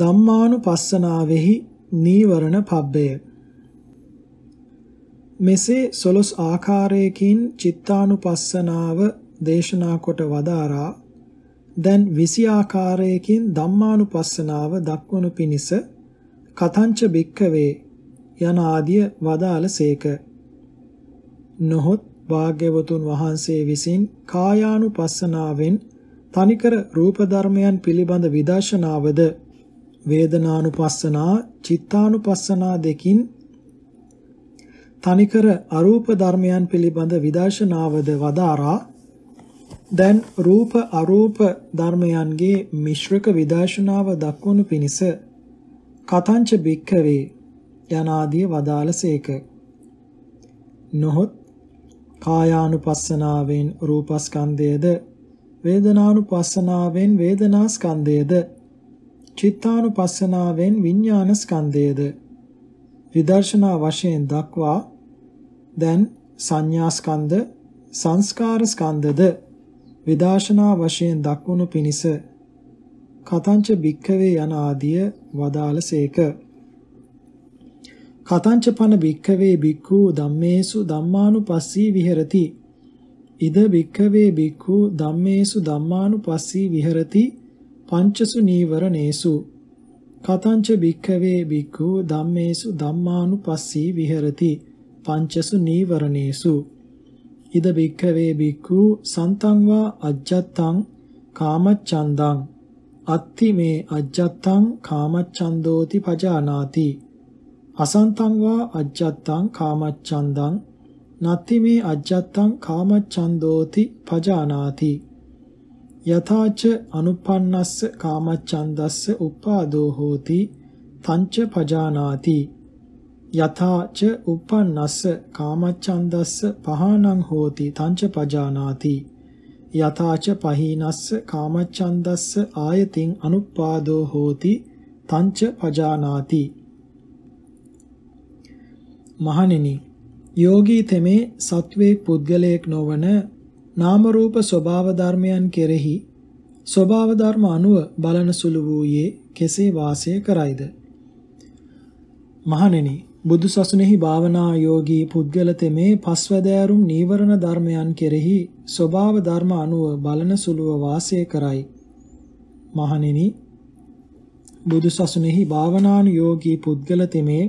ධම්මානුපස්සනාවෙහි නීවරණ පබ්බය මෙසේ සොළොස් ආකාරයකින් චිත්තානුපස්සනාව දේශනා කොට වදාරා දැන් 20 ආකාරයකින් ධම්මානුපස්සනාව දක්වනු පිණිස කතංච බික්කවේ යන ආදිය වදාළසේක නොහොත් භාග්‍යවතුන් වහන්සේ විසින් කායානුපස්සනාවෙන් තනිකර රූප ධර්මයන් පිළිබඳ විදර්ශනාවද වේදනානුපස්සනා චිත්තානුපස්සනා දෙකින් තනිකර අරූප ධර්මයන් පිළිබඳ විදර්ශනාවද වදාරා දැන් රූප අරූප ධර්මයන්ගේ මිශ්‍රක විදර්ශනාව දක්වනු පිණිස කතංච භික්ඛවේ යනාදී වදාළසේක නොහොත් කායානුපස්සනාවෙන් රූපස්කන්ධයද වේදනානුපස්සනාවෙන් වේදනාස්කන්ධයද චිත්තානුපස්සනාවෙන් විඥාන ස්කන්ධයද විදර්ශනා වශයෙන් දක්වා දැන් සංඥා ස්කන්ධ සංස්කාර ස්කන්ධද විදර්ශනා වශයෙන් දක්වනු පිණිස කතංච භික්ඛවේ යන ආදිය වදාළසේක කතංච පන භික්ඛවේ භික්ඛු ධම්මේසු ධම්මානුපස්සී විහෙරති ඉද භික්ඛවේ භික්ඛු ධම්මේසු ධම්මානුපස්සී විහෙරති පංචසු නීවරණේසු කතංච භික්ඛවේ භික්ඛු ධම්මේසු ධම්මානුපස්සී විහෙරති පංචසු නීවරණේසු ඉද භික්ඛවේ භික්ඛු සන්තං වා අජ්ජත්තං කාමච්ඡන්දං අත්ති මේ අජ්ජත්තං කාමච්ඡන්දෝති පජානාති අසන්තං වා අජ්ජත්තං කාමච්ඡන්දං නත්ති මේ අජ්ජත්තං කාමච්ඡන්දෝති පජානාති යථාච අනුපන්නස්ස කාමච්ඡන්දස්ස උපාදෝ හෝති තංච පජානාති යථාච උපන්නස්ස කාමච්ඡන්දස්ස පහානං හෝති තංච පජානාති යථාච පහීනස්ස කාමච්ඡන්දස්ස ආයතින් අනුපාදෝ හෝති තංච පජානාති මහණෙනි යෝගී තෙමේ සත්වේ පුද්ගලයෙක් නොවන නාම රූප ස්වභාව ධර්මයන් කෙරෙහි ස්වභාව ධර්ම අනුව බලන සුළු වූයේ කෙසේ වාසය කරයිද මහණෙනි බුදු සසුනේහි භාවනා යෝගී පුද්ගල තෙමේ පස්වැදෑරුම් නීවරණ ධර්මයන් කෙරෙහි ස්වභාව ධර්ම අනුව බලන සුළුව වාසය කරයි මහණෙනි බුදු සසුනේහි භාවනානුයෝගී පුද්ගල තෙමේ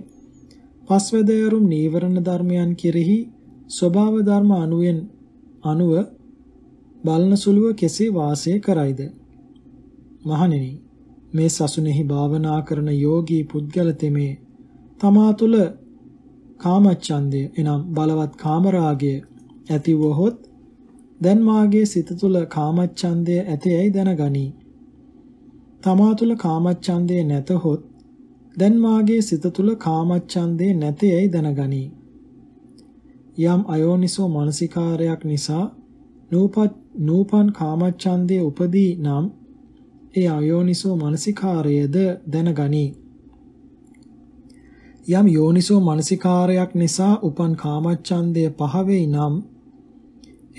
පස්වැදෑරුම් නීවරණ ධර්මයන් කෙරෙහි ස්වභාව ධර්ම අනුවෙන් අනුව බලන සුළුව කෙසේ වාසය කරයිද මහණෙනි මේ සසුනේහි භාවනා කරන යෝගී පුද්ගල තෙමේ තමා තුළ කාමච්ඡන්දය එනම් බලවත් කාමරාගය ඇති වොහොත් දැන් මාගේ සිත තුළ කාමච්ඡන්දය ඇතේයි දැනගනි තමා තුළ කාමච්ඡන්දය නැතහොත් දැන් මාගේ සිත තුළ කාමච්ඡන්දය නැතේයි දැනගනි යම් අයෝනිසෝ මානසිකාරයක් නිසා නූපත් නූපන් කාමච්ඡන්දේ උපදී නම් ඒ අයෝනිසෝ මානසිකාරයද දැනගනී. යම් යෝනිසෝ මානසිකාරයක් නිසා උපන් කාමච්ඡන්දය පහවෙයි නම්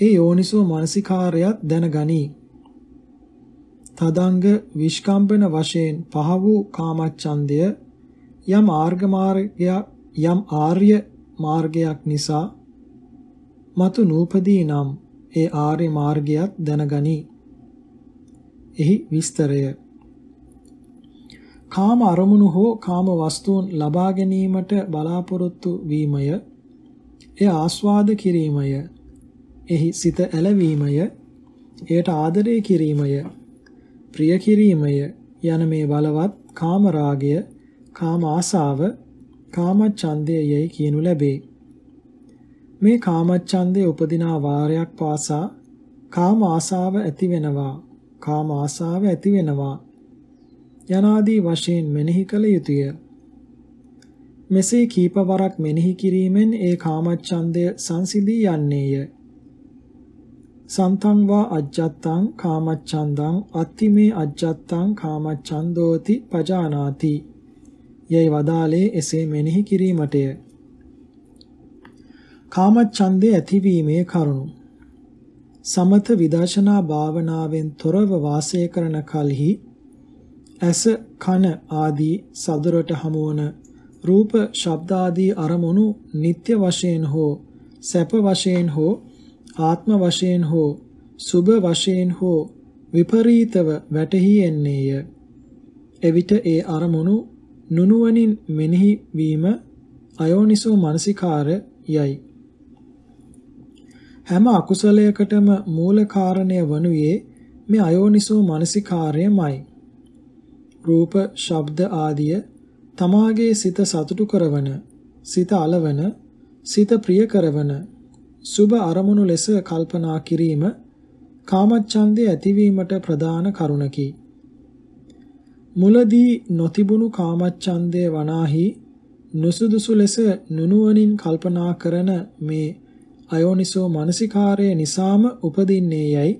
ඒ යෝනිසෝ මානසිකාරයත් දැනගනී. තදංග විස්කම්පන වශයෙන් පහ වූ කාමච්ඡන්දය යම් ආර්ග මාර්ගයක් යම් ආර්ය මාර්ගයක් නිසා මතු නූපදී නම් ඒ ආර්ය මාර්ගයත් දැනගනි. එහි විස්තරය කාම අරමුණු හෝ කාම වස්තුන් ලබා ගැනීමට බලාපොරොත්තු වීමය එය ආස්වාද කිරීමය එහි සිත ඇලවීමය එයට ආදරය කිරීමය ප්‍රිය කිරීමය යන මේ බලවත් කාම රාගය කාම ආසාව කාම ඡන්දය යයි කියනු ලැබේ මේ කාමච්ඡන්දේ උපදිනා වාරයක් පාසා කාම ආසාව ඇති වෙනවා කාම ආසාව ඇති වෙනවා යනාදී වශයෙන් මෙනෙහි කළ යුතුය මෙසේ කීප වරක් මෙනෙහි කිරීමෙන් ඒ කාමච්ඡන්දය සංසිඳී යන්නේය සන්තං වා අජ්ජත්තං කාමච්ඡන්දං අත්තිමේ අජ්ජත්තං කාමච්ඡන්දෝති පජානාති යයි වදාලේ එසේ මෙනෙහි කිරීමටය කාමච්ඡන්දේ ඇතිවීමේ කරුණු සමත විදර්ශනා භාවනාවෙන් තොරව වාසය කරන කලෙහි ඇස කන ආදී සදොරට හමුවන රූප ශබ්ද ආදී අරමුණු නিত্য වශයෙන් හෝ සැප වශයෙන් හෝ ආත්ම වශයෙන් හෝ සුභ වශයෙන් හෝ විපරීතව වැටහි එන්නේය එවිට ඒ අරමුණු නුනුවණින් මෙනෙහි වීම අයෝනිසෝ මානසිකාර යයි හැම අකුසලයකටම මූල කාරණය වනුයේ මේ අයෝනිසෝ මානසිකාර්යයමයි. රූප, ශබ්ද ආදිය තමාගේ සිත සතුටු කරවන, සිත అలවන, සිත ප්‍රිය කරවන සුබ අරමුණු ලෙස කල්පනා කිරීම කාමච්ඡන්දේ ඇතිවීමට ප්‍රධාන කරුණකි. මුලදී නොතිබුණු කාමච්ඡන්දේ වනාහි නුසුදුසු ලෙස නුනුවණින් කල්පනා කරන මේ අයෝනිසෝ මානසිකාරය නිසාම උපදින්නේ යයි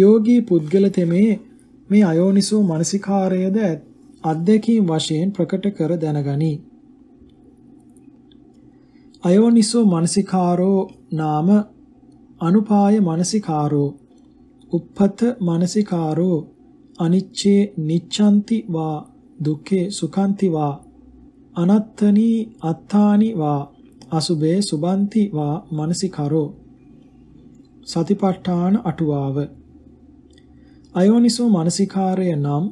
යෝගී පුද්ගල තෙමේ මේ අයෝනිසෝ මානසිකාරයද අධ්‍යක්ීම් වශයෙන් ප්‍රකට කර දැනගනි. අයෝනිසෝ මානසිකාරෝ නාම අනුපාය මානසිකාරෝ uppata මානසිකාරෝ අනිච්චේ නිච්ඡන්ති වා දුක්ඛේ සුඛන්ති වා අනත්තනී අත්තානි වා අසුබේ සුබන්ති වා මනසිකරෝ සතිපට්ඨාන අටුවාව අයෝනිසෝ මනසිකාරය නම්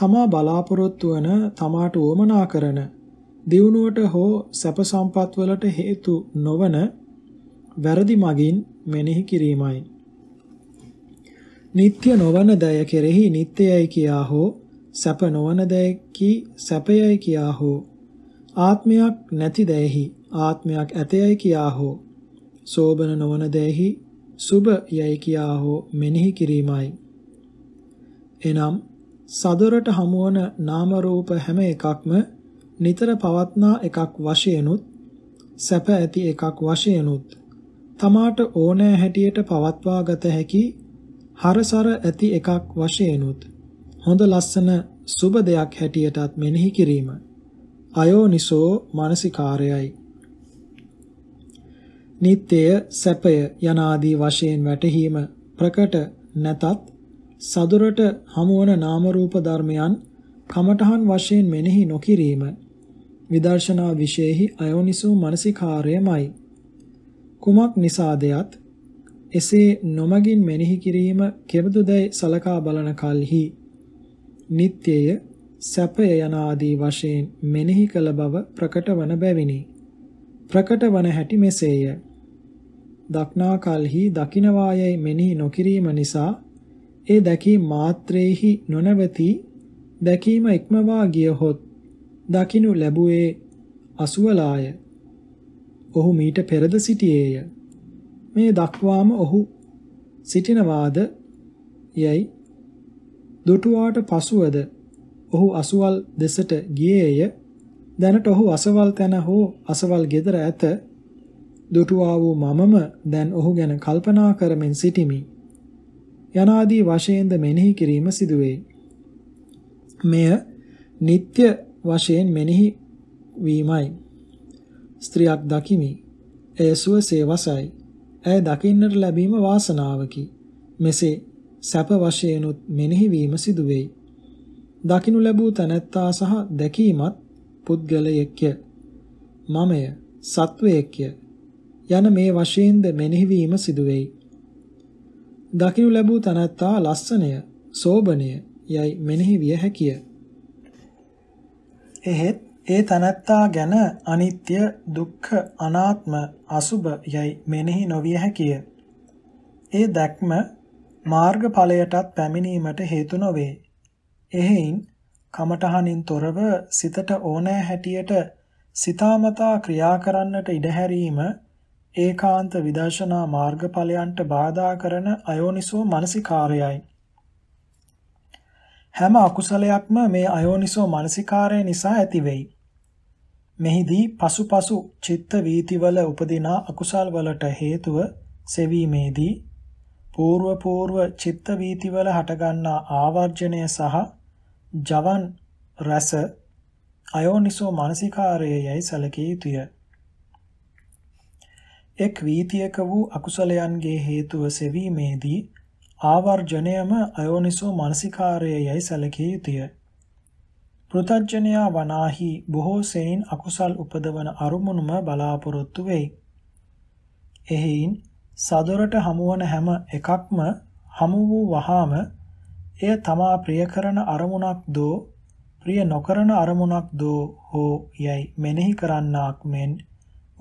තමා බලාපොරොත්තු වන තමාට උවමනා කරන දියුණුවට හෝ සැප සම්පත් වලට හේතු නොවන වැරදි මගින් මෙනෙහි කිරීමයි. නিত্য නොවන දය කෙරෙහි නিত্যයයි කියා හෝ සැප නොවන දයකි සැපයයි කියා හෝ ආත්මයක් නැති දයෙහි ආත්මයක් ඇතයයි කියා හෝ සෝබන නොවන දෙෙහි සුභ යයි කියා හෝ මෙනෙහි කිරීමයි. එනම් සදොරට හමුවන නාම රූප හැම එකක්ම නිතර පවත්නා එකක් වශයෙන්ුත් සැප ඇති එකක් වශයෙන්ුත් තමාට ඕනෑ හැටියට පවත්වා ගත හැකි හරසර ඇති එකක් වශයෙන්ුත් හොඳ ලස්සන සුබ දෙයක් හැටියටත් මෙනෙහි කිරීම අයෝනිසෝ මානසිකාරයයි නිත්‍යය සැපය යනාදී වශයෙන් වැටහීම ප්‍රකට නැතත් සදුරට හමුවන නාම රූප ධර්මයන් කමඨහන් වශයෙන් මෙනෙහි නොකිරීම විදර්ශනා විශේෂෙහි අයෝනිසෝ මනසිකාර්යයමයි කුමක් නිසාදයත් එසේ නොමගින් මෙනෙහි කිරීම කෙබඳුදැයි සලකා බලන කල්හි නිත්‍යය සැපය යනාදී වශයෙන් මෙනෙහි කළ බව ප්‍රකට වන බැවිනි ප්‍රකට වන හැටි මෙසේය දක්නා කල්හි දකින්වායයි මෙනෙහි නොකිරීම නිසා ඒ දැකීම මාත්‍රේහි නොනවති දැකීම ඉක්මවා ගියහොත් දකිනු ලැබුවේ අසුවලාය. ඔහු මීට පෙරද සිටියේය. මේ දක්වාම ඔහු සිටිනවාද යයි දුටුවාට පසුවද ඔහු අසුවල් දෙසට ගියේය දැනට ඔහු අසවල් තැන හෝ අසවල් ගෙදර ඇත දුටුවා වූ මමම දැන් ඔහු ගැන කල්පනා කරමින් සිටිමි. යනාදී වශයෙන්ද මෙනෙහි කිරීම සිදුවේ. මෙය නিত্য වශයෙන් මෙනෙහි වීමයි. ස්ත්‍රියක් දකිමි. එය සුවසේ වසයි. ඇය දකින්නට ලැබීම වාසනාවකි. මෙසේ සැප වශයෙන්ුත් මෙනෙහි වීම සිදුවේ. දකිනු ලැබූ තැනැත්තා සහ දැකීමත් පුද්ගලයෙක්ය. මමය සත්වයෙක්ය යන මේ වශයෙන්ද මෙනෙහිවීම සිදු වෙයි. දකිනු ලැබූ තනත්තා ලස්සනය, සෝබනය යයි මෙනෙහි විය හැකිය. එහෙත් ඒ තනත්තා ගැන අනිත්‍ය, දුක්ඛ, අනාත්ම, අසුභ යයි මෙනෙහි නොවිය හැකිය. ඒ දැක්ම මාර්ගඵලයටත් පැමිණීමට හේතු නොවේ. එහෙයින් කමඨහනින් තොරව සිතට ඕනෑ හැටියට සිතාමතා ක්‍රියා කරන්නට ඉඩ හැරීම ඒකාන්ත විදර්ශනා මාර්ගඵලයන්ට බාධා කරන අයෝනිසෝ මනසිකාරයයි. හැම අකුසලයක්ම මේ අයෝනිසෝ මනසිකාරය නිසා ඇතිවෙයි. මෙහිදී පසුපසු චිත්ත වීතිවල උපදින අකුසල් වලට හේතුව සෙවීමේදී పూర్ව పూర్ව චිත්ත වීතිවල හටගන්නා ආවර්ජණය සහ ජවන් රස අයෝනිසෝ මානසිකාරයයි සැලකිය යුතුය. එක් වීතියක වූ අකුසලයන්ගේ හේතුව සෙවීමේදී ආවර්ජණයම අයෝනිසෝ මානසිකාරයයයි සැලකිය යුතුය. පෘතජ්ජනයා වනාහි බොහෝ සෙයින් අකුසල් උපදවන අරුමුණුම බලාපොරොත්තු වෙයි. එහෙයින් සදොරට හමුවන හැම එකක්ම හමු වූ වහාම එය තමා ප්‍රිය කරන අරමුණක් දෝ ප්‍රිය නොකරන අරමුණක් දෝ හෝ යයි මෙනෙහි කරන්නාක් මෙන්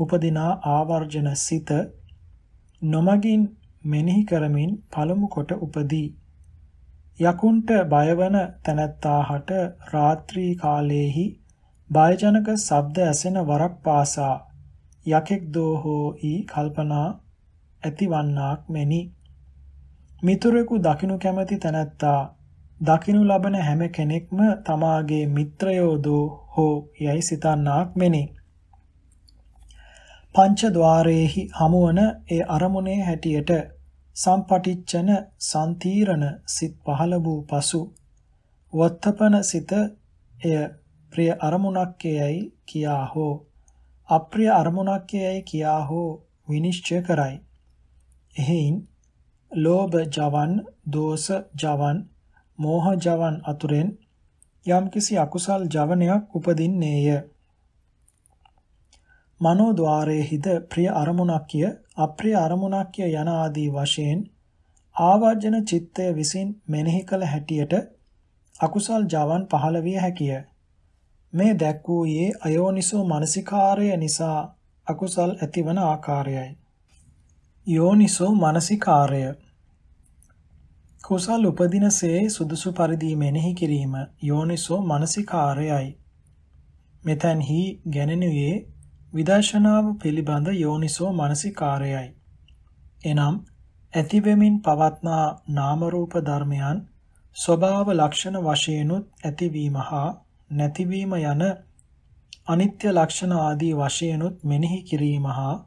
උපදිනා ආවර්ජන සිත නොමගින් මෙනෙහි කරමින් පළමු කොට උපදී. යකුන්ට බයවන තැනැත්තාහට රාත්‍රී කාලයේහි බයජනක ශබ්ද ඇසෙන වරක් පාසා යකෙක් දෝ හෝ ඊ කල්පනා ඇතිවන්නාක් මෙනි. මිතුරෙකු දකිනු කැමැති තැනැත්තා දකිනු ලබන හැම කෙනෙක්ම තමාගේ මිත්‍රයෝ දෝ හෝ යයි සිතන්නාක් මෙනි. පංචද්වාරයේහි හමුවන ඒ අරමුණේ හැටියට සම්පටිච්චන සම්තිරණ සිත් පහළ වූ පසු වත්තපන සිත එය ප්‍රිය අරමුණක් යයි කියා හෝ අප්‍රිය අරමුණක් යයි කියා හෝ විනිශ්චය කරයි එහෙයින් ලෝභ ජවන් දෝෂ ජවන් මෝහ ජවන් අතුරෙන් යම්කිසි අකුසල් ජවනයක් උපදින්නේය මනෝද්වාරයේහිද ප්‍රිය අරමුණක්ය අප්‍රිය අරමුණක්ය යන ආදී වශයෙන් ආවර්ජන චිත්තය විසින් මෙනෙහි කළ හැටියට අකුසල් ජවන් පහළ විය හැකිය. මේ දැක් වූයේ අයෝනිසෝ මානසිකාරය නිසා අකුසල් ඇතිවන ආකාරයයි. යෝනිසෝ මානසිකාරය කුසල් උපදිනසේ සුදුසු පරිදි මෙනෙහි කිරීම යෝනිසෝ මානසිකාරයයි. මෙතෙන්හි ගැනෙනුයේ විදර්ශනාව පිළිබඳ යෝනිසෝ මනසිකාරයයි. එනම් ඇතිවෙමින් පවත්නා නාම රූප ධර්මයන් ස්වභාව ලක්ෂණ වශයෙන්ුත් ඇතිවීම හා නැතිවීම යන අනිත්‍ය ලක්ෂණ ආදී වශයෙන්ුත් මෙනෙහි කිරීම හා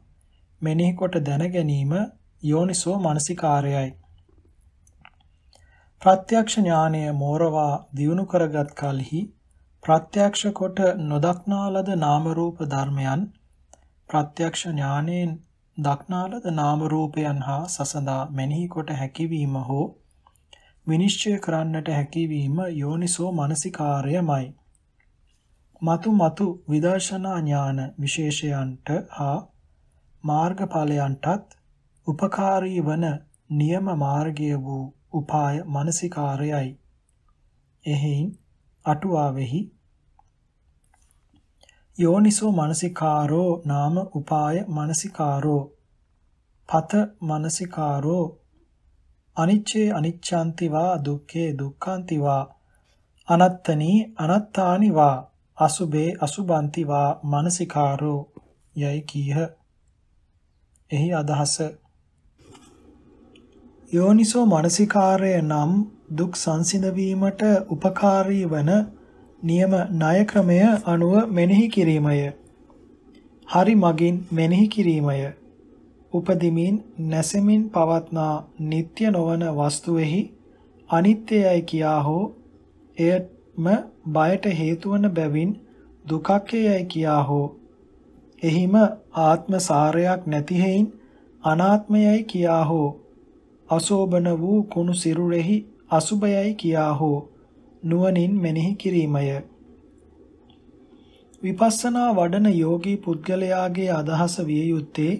මෙනෙහි කොට දැන ගැනීම යෝනිසෝ මනසිකාරයයි. ප්‍රත්‍යක්ෂ ඥානය මෝරවා දියුණු කරගත් කලෙහි ප්‍රත්‍යක්ෂ කොට නොදක්නා ලද නාම රූප ධර්මයන් ප්‍රත්‍යක්ෂ ඥානෙන් දක්නා ලද නාම රූපයන් හා සසඳා මෙනෙහි කොට හැකියවීම හෝ විනිශ්චය කරන්නට හැකියවීම යෝනිසෝ මනසිකාර්යයමයි. మతు మతు විදර්ශනා ඥාන විශේෂයන්ට හා මාර්ගඵලයන්ටත් උපකාරී වන නියම මාර්ගය වූ උපාය මානසිකාරයයි. එහෙයින් අටුවාවෙහි යෝනිසෝ මනසිකාරෝ නාම උපාය මනසිකාරෝ පත මනසිකාරෝ අනිච්චේ අනිච්ඡාන්තිවා දුක්ඛේ දුක්ඛාන්තිවා අනත්තනී අනත්තානිවා අසුබේ අසුබන්තිවා මනසිකාරෝ යයි කීහ එහි අදහස යෝනිසෝ මනසිකාරය නම් දුක් සංසිඳ වීමට උපකාරී වන නියම ණය ක්‍රමය අනුව මෙනෙහි කිරීමය. හරි මගින් මෙනෙහි කිරීමය. උපදිමින් නැසෙමින් පවත්නා නিত্য නොවන වස්තුවේහි අනිත්‍යයයි කියා හෝ එයම බයට හේතුවන බැවින් දුකක්යයි කියා හෝ එහිම ආත්ම සාරයක් නැති හේයින් අනාත්මයයි කියා හෝ අසෝබන වූ කුණු සිරුරෙහි අසුබයයි කියා හෝ නුවණින් මෙනෙහි කිරීමය. විපස්සනා වඩන යෝගී පුද්ගලයාගේ අදහස විය යුත්තේ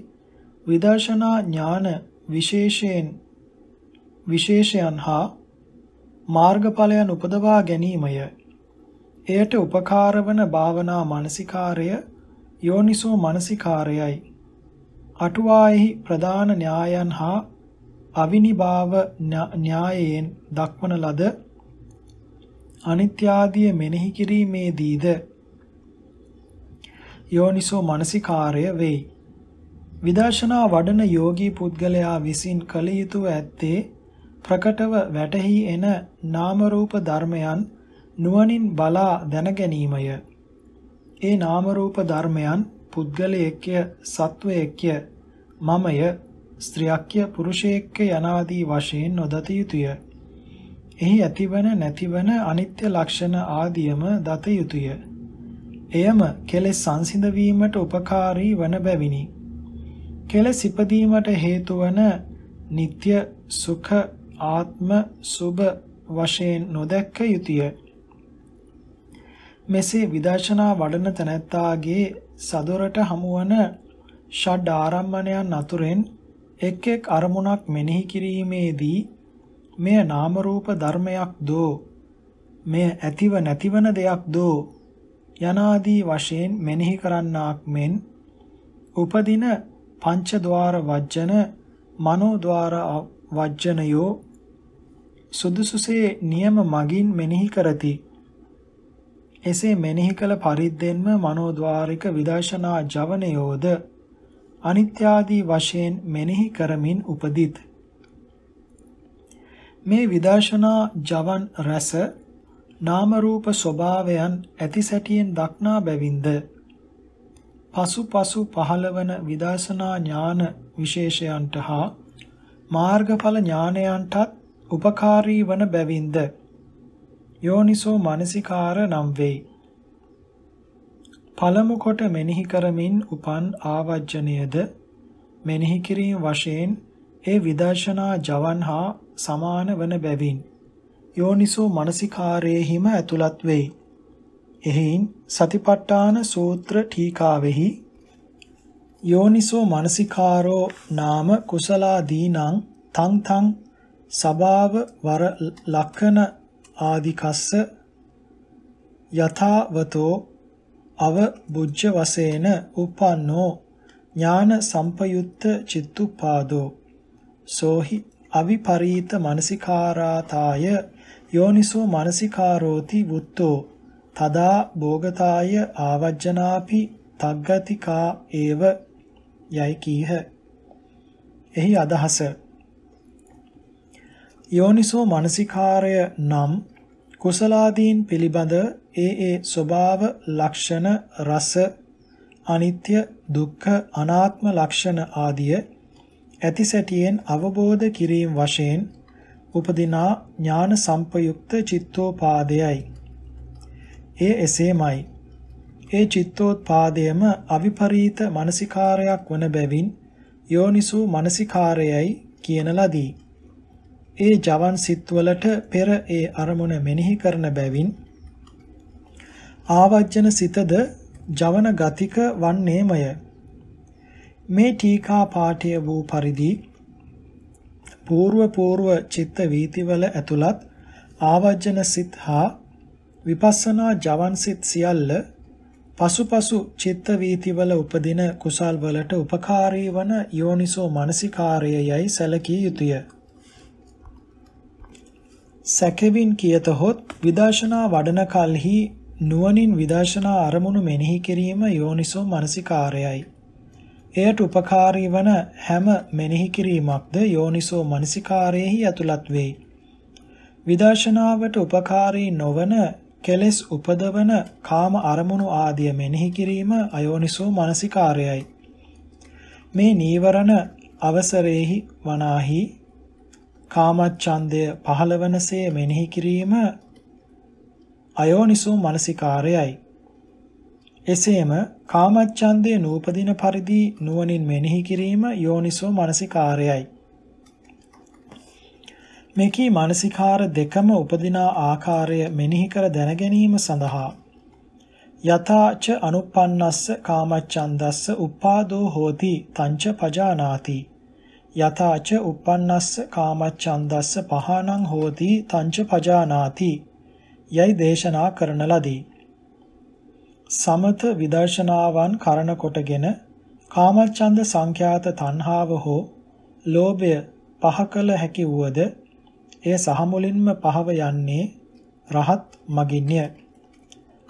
විදර්ශනා ඥාන විශේෂයෙන් විශේෂයන් හා මාර්ගඵලයන් උපදවා ගැනීමය. එයට උපකාර වන භාවනා මානසිකාරය යෝනිසෝ මානසිකාරයයි. අටුවායෙහි ප්‍රධාන න්‍යායන් හා අවිනිභාව න්‍යායයෙන් දක්වන ලද අනිත්‍ය ආදිය මෙනෙහි කිරීමේදීද යෝනිසෝ මනසිකාර්ය වේ. විදර්ශනා වඩන යෝගී පුද්ගලයා විසින් කළ යුතුව ඇත්තේ ප්‍රකටව වැටහි එන නාම රූප ධර්මයන් නුවණින් බලා දැන ගැනීමය. ඒ නාම රූප ධර්මයන් පුද්ගලයේක්‍ය සත්වයේක්‍ය මමය ස්ත්‍රියක්්‍ය පුරුෂයෙක්ක යනාදී වශයෙන් නොදත යුතුය. එහි ඇතිවන නැතිවන අනිත්‍ය ලක්ෂණ ආදියම දත යුතුය. එයම කෙලෙස් සංසිඳ වීමට උපකාරී වන බැවිනි. කෙලෙස් ඉපදීමට හේතු වන නিত্য සුඛ ආත්ම සුභ වශයෙන් නොදැක්ක යුතුය. මෙසේ විදර්ශනා වඩන තැනැත්තාගේ සදොරට හමුවන ෂඩ් ආරම්මණයන් අතුරෙන් එක් එක් අරමුණක් මෙනෙහි කිරීමේදී මෙය නාම රූප ධර්මයක් දෝ මෙය ඇතිව නැතිවන දෙයක් දෝ යනාදී වශයෙන් මෙනෙහි කරන්නාක් මෙන් උපදින පංච ద్వාර වජ්ජන මනෝ ద్వාර වජ්ජනයෝ සුදුසුසේ නියම මගින් මෙනෙහි කරති එසේ මෙනෙහි කළ පරිද්දෙන්ම මනෝ ద్వාරික විදර්ශනා ජවනයෝද අනිත්‍යාදී වශයෙන් මෙනෙහි කරමින් උපදිත් මේ විදර්ශනා ජවන් රස නාම රූප ස්වභාවයන් ඇතිසැටියෙන් දක්නා බැවින්ද පසු පසු පහළවන විදර්ශනා ඥාන විශේෂයන්ට හා මාර්ගඵල ඥානයන්ටත් උපකාරී වන බැවින්ද යෝනිසෝ මනසිකාර නම් වෙයි පළමු කොට මෙනෙහි කරමින් උපන් ආවජ්ජනයද මෙනෙහි කිරීම වශයෙන් ඒ විදර්ශනා ජවන් හා සමාන වන බැවින් යෝනිසෝ මනසිකාරයේහිම ඇතුළත් වෙයි. එහෙයින් සතිපට්ඨාන සූත්‍ර ටීකාවෙහි යෝනිසෝ මනසිකාරෝ නාම කුසලාදීනං තං තං සබාව වර ලක්කන ආදිකස්ස යථාවතෝ අවබුද්ධ වශයෙන් උපන්නෝ ඥාන සම්පයුත්ත චිත්තුපාදෝ සෝහි අවිපරීත මානසිකාරාතාය යෝනිසෝ මානසිකාරෝති වුත්තෝ තදා භෝගතාය ආවජ්ජනාපි තග්ගතිකා ඒව යයි කීහ එහි අදහස යෝනිසෝ මානසිකාරය නම් කුසලාදීන් පිළිබඳ ඒ ඒ ස්වභාව ලක්ෂණ රස අනිත්‍ය දුක්ඛ අනාත්ම ලක්ෂණ ආදිය ඇති සැටියෙන් අවබෝධ කිරීම වශයෙන් උපදිනා ඥාන සම්පයුක්ත චිත්තෝපාදයයි. ඒ එසේමයි. ඒ චිත්තෝත්පාදයම අවිපරීත මානසිකාරයක් වන බැවින් යෝනිසු මානසිකාරයයි කියන ලදී. ඒ ජවන් සිත්වලට පෙර ඒ අරමුණ මෙනෙහි කරන බැවින් ආවජන සිතද ජවන ගතික වන්නේමය. මේ ටීකා පාඨය වූ පරිදි పూర్ව పూర్ව චිත්ත වීතිවල ඇතුළත් ආවජන සිත් හා විපස්සනා ජවන් සිත් සියල්ල පසුපසු චිත්ත වීතිවල උපදින කුසල් වලට උපකාරී වන යෝනිසෝ මානසිකාර්යයයි සැලකිය යුතුය. සැකෙවින් කියතහොත් විදර්ශනා වඩන කලෙහි නුවණින් විදර්ශනා අරමුණු මෙනෙහි කිරීම යෝනිසෝ මානසිකාර්යයයි. එයට උපකාරී වන හැම මෙනෙහි කිරීමක්ද යෝනිසෝ මනසිකාරයෙහි ඇතුළත් වෙයි. විදර්ශනාවට උපකාරී නොවන කෙලෙස් උපදවන කාම අරමුණු ආදිය මෙනෙහි කිරීම අයෝනිසෝ මානසිකාරයයි. මේ නීවරණ අවසරෙහි වනාහි කාමච්ඡන්දය පහළවනසේ මෙනෙහි කිරීම අයෝනිසෝ මානසිකාරයයි. එසේම කාමච්ඡන්දය නූපදින පරිදි නුවණින් මෙනෙහි කිරීම යෝනිසෝ මානසිකාරයයි. මේකී මානසිකාර දෙකම උපදින ආකාරය මෙනෙහි කර දැන ගැනීම සඳහා යථාච අනුප්පන්නස්ස කාමච්ඡන්දස්ස උපාදෝ හෝති තංච පජානාති යථාච උප්පන්නස්ස කාමච්ඡන්දස්ස පහනං හෝති තංච පජානාති යයි දේශනා කරන ලදී සමත විදර්ශනාවන් කරන කොටගෙන කාමච්ඡන්ද සංඛ්‍යාත තණ්හාව හෝ ලෝභය පහ කළ හැකි වුවද එය සහමුලින්ම පහව යන්නේ රහත් මගින්ය.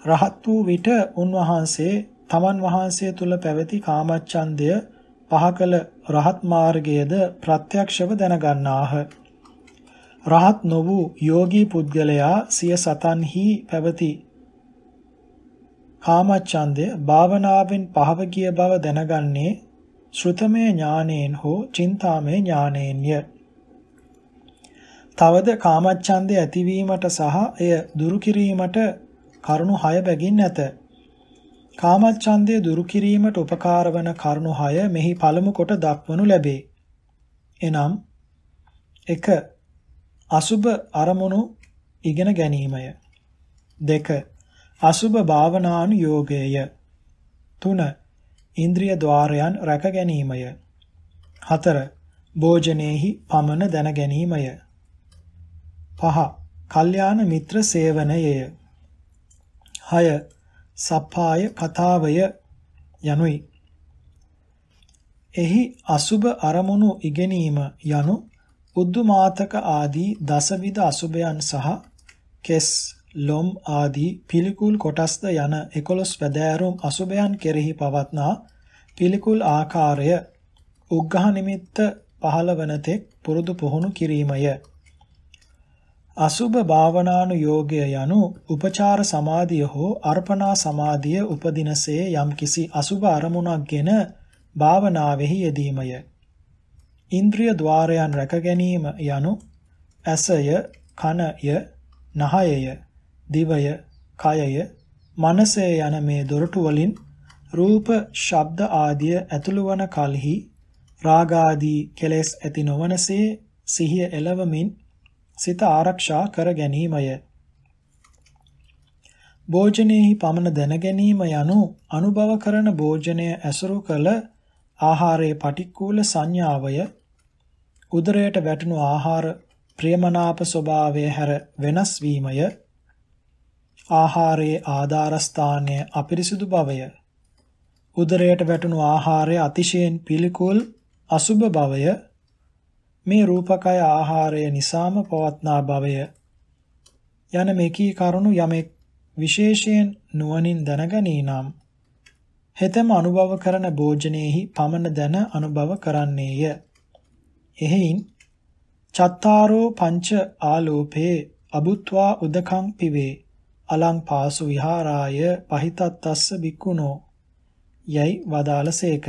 රහත් වූ විට උන්වහන්සේ තමන් වහන්සේ තුල පැවති කාමච්ඡන්දය පහ කළ රහත් මාර්ගයේද ප්‍රත්‍යක්ෂව දැනගන්නාහ. රහත් නො වූ යෝගී පුද්ගලයා සිය සතන්හි පැවති කාමච්ඡන්දය භාවනාවෙන් පහව ගිය බව දැනගන්නේ ශ්‍රුතමය ඥානයෙන් හෝ චින්තාමය ඥානයෙන්ය. තවද කාමච්ඡන්දය ඇතිවීමට සහ එය දුරු කිරීමට කරුණු 6 බැගින් නැත. කාමච්ඡන්දය දුරු කිරීමට උපකාර වන කරුණු 6 මෙහි පළමු කොට දක්වනු ලැබේ. එනම් 1. අසුබ අරමුණු ඉගෙන ගැනීමය. 2. අසුභ භාවනානුയോഗය 3 ඉන්ද්‍රිය ద్వාරයන් රැක ගැනීමය 4 භෝජනේහි පමන දැන ගැනීමය 5 කල්යාණ මිත්‍ර සේවනයය 6 සප්පාය කතාවය යනුයි එහි අසුභ අරමුණු ඉගෙනීම යනු උද්දුමාතක ආදී දසවිධ අසුභයන් සහ කෙස් ලොම් ආදී පිළිකුල් කොටස්ද යන 11 වැදෑරුම් අසුබයන් කෙරෙහි පවත්නා පිළිකුල් ආකාරය උග්ඝහ නිමිත්ත පහළ වනතෙක් පුරුදු පුහුණු කිරීමය. අසුභ භාවනානු යෝගය යනු උපචාර සමාධිය හෝ අර්පණා සමාධිය උපදිනසේ යම්කිසි අසුභ අරමුණක්ගෙන භාවනාවෙහි යෙදීමය. ඉන්ද්‍රිය ద్వාරයන් රැක ගැනීම යනු ඇසය, කනය, නහයය, දිවය, කයය, මනසය යන මේ දොරටු වලින් රූප, ශබ්ද ආදිය ඇතුළු වන කලෙහි රාගාදී කෙලෙස් ඇති නොවනසේ සිහිය එළවමින් සිත ආරක්ෂා කර ගැනීමය. භෝජනයෙහි පමණ දැන ගැනීම යනු අනුභව කරන භෝජනය ඇසුරු කළ ආහාරයේ පටික්කුල සංඥාවය උදරයට වැටුණු ආහාර ප්‍රියමනාප ස්වභාවය හැර වෙනස් වීමය ආහාරයේ ආධාරස්ථානය අපිරිසිදු බවය. උදරයට වැටුණු ආහාරය අතිශයින් පිළිකුල් අසුභ බවය. මේ රූපකය ආහාරය නිසාම පවත්නා බවය. යන මෙකී කරුණු යමෙක් විශේෂයෙන් නුවණින් දැනගනී නම් හෙතෙම අනුභව කරන භෝජනයේහි පමණ දැන අනුභව කරන්නේය. එහෙයින් චත්තාරෝ පංච ආලෝපේ අබුත්වා උදකං පිවේ අලම්පාසු විහාරාය පහිතත්තස්ස බික්කුණෝ යයි වදාළසේක.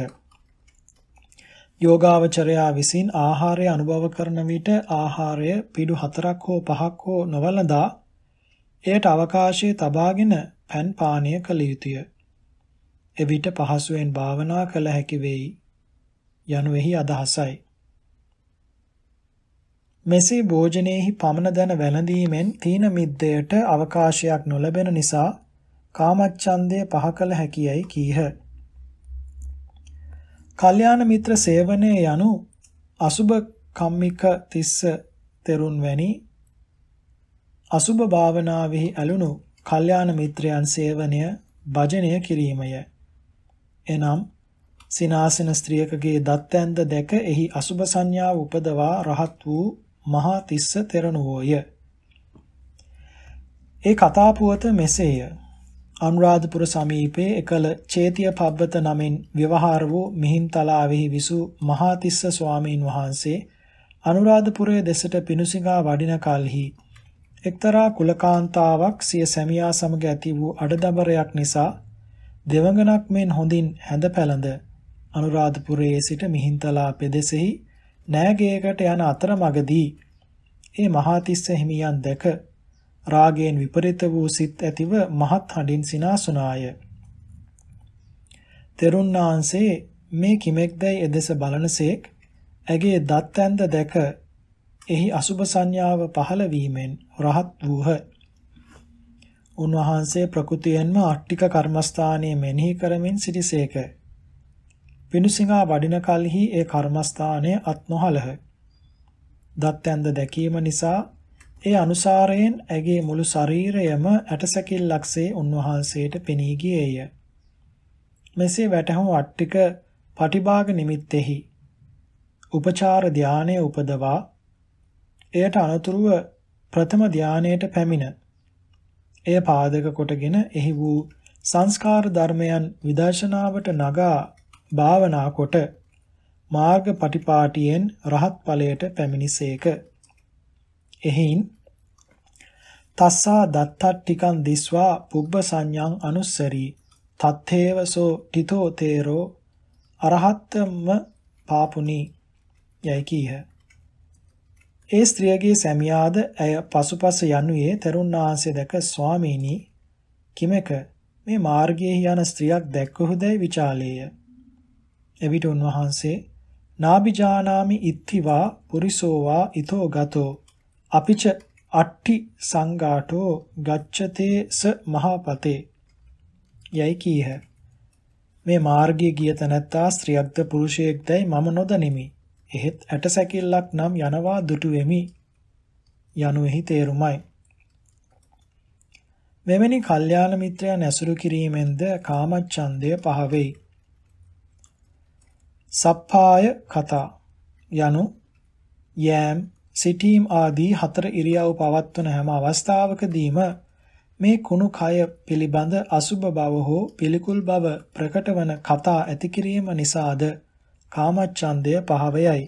යෝගාවචරයා විසින් ආහාරය අනුභව කරන විට ආහාරය පිඩු හතරක් හෝ පහක් හෝ නොවලදා එයට අවකාශයේ තබාගෙන පැන් පානීය කළ යුතුය. එවිට පහසුවෙන් භාවනා කළ හැකි වෙයි. යනුෙහි අදහසයි. මෙසේ භෝජනයේහි පමණ දැන වැළඳීමෙන් තීන මිද්දයට අවකාශයක් නොලැබෙන නිසා කාමච්ඡන්දය පහ කළ හැකියයි කීහ. කල්යාණ මිත්‍ර සේවනය යනු අසුබ කම්මික තිස්ස තෙරුන් වැනි අසුබ භාවනාවෙහි ඇලුණු කල්යාණ මිත්‍රයන් සේවනය භජනය කිරීමය. එනම් සිනාසන ස්ත්‍රියකගේ දත් ඇන්ද දැක එහි අසුබ සංඥාව උපදවා රහත් වූ මහා තිස්ස තෙරණුවෝය. ඒ කතා පුවත මෙසේය. අනුරාධපුර සමීපයේ එකල චේතිය පබ්බත නමින් ව්‍යවහාර වූ මිහින්තලාවෙහි විසූ මහාතිස්ස ස්වාමීන් වහන්සේ අනුරාධපුරයේ දෙසට පිණුසිඟා වඩින කලෙහි එක්තරා කුලකාන්තාවක් සිය සැමියා සමග ඇති වූ අඩදබරයක් නිසා දෙවඟනක් මෙන් හොඳින් හැඳ පැළඳ අනුරාධපුරයේ සිට මිහින්තලා පෙදෙසෙහි නෑගයකට යන අතරමඟදී ඒ මහාතිස්ස හිමියන් දැක රාගයෙන් විපරිත වූ සිත් ඇතිව මහත් හඬින් සිනාසුනාය. තෙරුණාංශේ මේ කිමෙක්දයි එදෙස බලනසේක් ඇගේ දත් ඇඳ දැක එහි අසුබ සංඥාව පහළ වීමෙන් රහත් වූහ. උන්වහන්සේ ප්‍රකෘතියෙන්ම අට්ටික කර්මස්ථානයේ මෙනෙහි කරමින් සිටිසේක. පිණුසිඟා වඩින කලෙහි ඒ කර්මස්ථානයේ අත් නොහලහ. දත්යන්ද දැකීම නිසා ඒ අනුසාරයෙන් ඇගේ මුළු ශරීරයම ඇටසැකිල්ලක්සේ උන්වහන්සේට පෙනී ගියේය. මෙසේ වැටහුම් අට්ටික පටිභාග නිමිත්තේහි උපචාර ධානයේ උපදවා එයට අනුතුරුව ප්‍රථම ධානයට පැමිණ එය පාදක කොටගෙන එහි වූ සංස්කාර ධර්මයන් විදර්ශනාවට නගා භාවනා කොට මාර්ගපටිපාටියෙන් රහත් ඵලයට පැමිණිසේක. එහෙයින් තස්සා දත්තට්ටිකං දිස්වා පුබ්බ සංඥං අනුස්සරි තත්තේවසෝ තිතෝ තේරෝ අරහත්තම පාපුනි යයි කීහ. ඒ ස්ත්‍රියගේ සැමියාද ඇය පසුපස යනුයේ තරුණ ආංශය දැක ස්වාමීනි කිමක මේ මාර්ගයේ යන ස්ත්‍රියක් දැක්වහුදැයි විචාලේය. එවිට උන්වහන්සේ නාබිජානාමි ඉත්තිවා පුරිසෝවා ිතෝ ගතෝ අපිච අට්ටි සංඝාටෝ ගච්ඡතේ ස මහපතේ යයි කීහ මේ මාර්ගයේ ගිය තැනැත්තා ස්ත්‍රියක්ද පුරුෂයෙක්දයි මම නොදනිමි එහෙත් ඇටසැකිල්ලක් නම් යනවා දුටු වෙමි යනුෙහි තේරුමයි මෙවැනි කල්යාණ මිත්‍රයන් ඇසුරු කිරීමෙන්ද කාමච්ඡන්දය පහවෙයි සප්පාය කතා යනු යෑම් සිටීම් ආදී හතර ඉරියව් පවත්වන හැම අවස්ථාවකදීම මේ කුණු කය පිළිබඳ අසුභ බව හෝ පිළිකුල් බව ප්‍රකට වන කතා ඇති කිරීම නිසාද කාමච්ඡන්දය පහවයයි.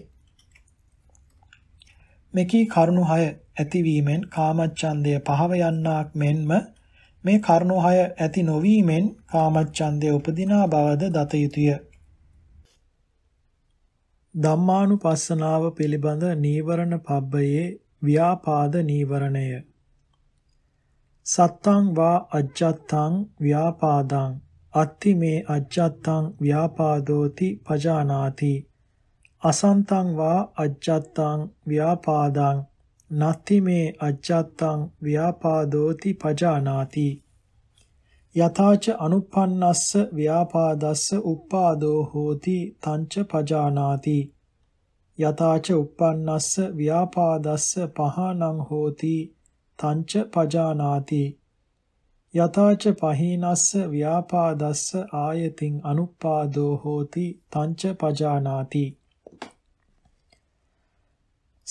මෙකී කරුණු හය ඇතිවීමෙන් කාමච්ඡන්දය පහව යන්නක් මෙන්ම මේ කරුණු හය ඇති නොවීමෙන් කාමච්ඡන්දය උපදිනා බවද දත යුතුය. ධම්මානුපස්සනාව පිළිබඳ නීවරණ පබ්බයේ ව්‍යාපාද නීවරණය සත්තං වා අජ්ජත්තං ව්‍යාපාදං අත්ති මේ අජ්ජත්තං ව්‍යාපාදෝති පජානාති අසන්තං වා අජ්ජත්තං ව්‍යාපාදං නත්ති මේ අජ්ජත්තං ව්‍යාපාදෝති පජානාති යථාච අනුප්පන්නස්ස ව්‍යාපාදස්ස උප්පාදෝ හෝති තංච පජානාති යථාච උප්පන්නස්ස ව්‍යාපාදස්ස පහනං හෝති තංච පජානාති යථාච පහීනස්ස ව්‍යාපාදස්ස ආයතින් අනුප්පාදෝ හෝති තංච පජානාති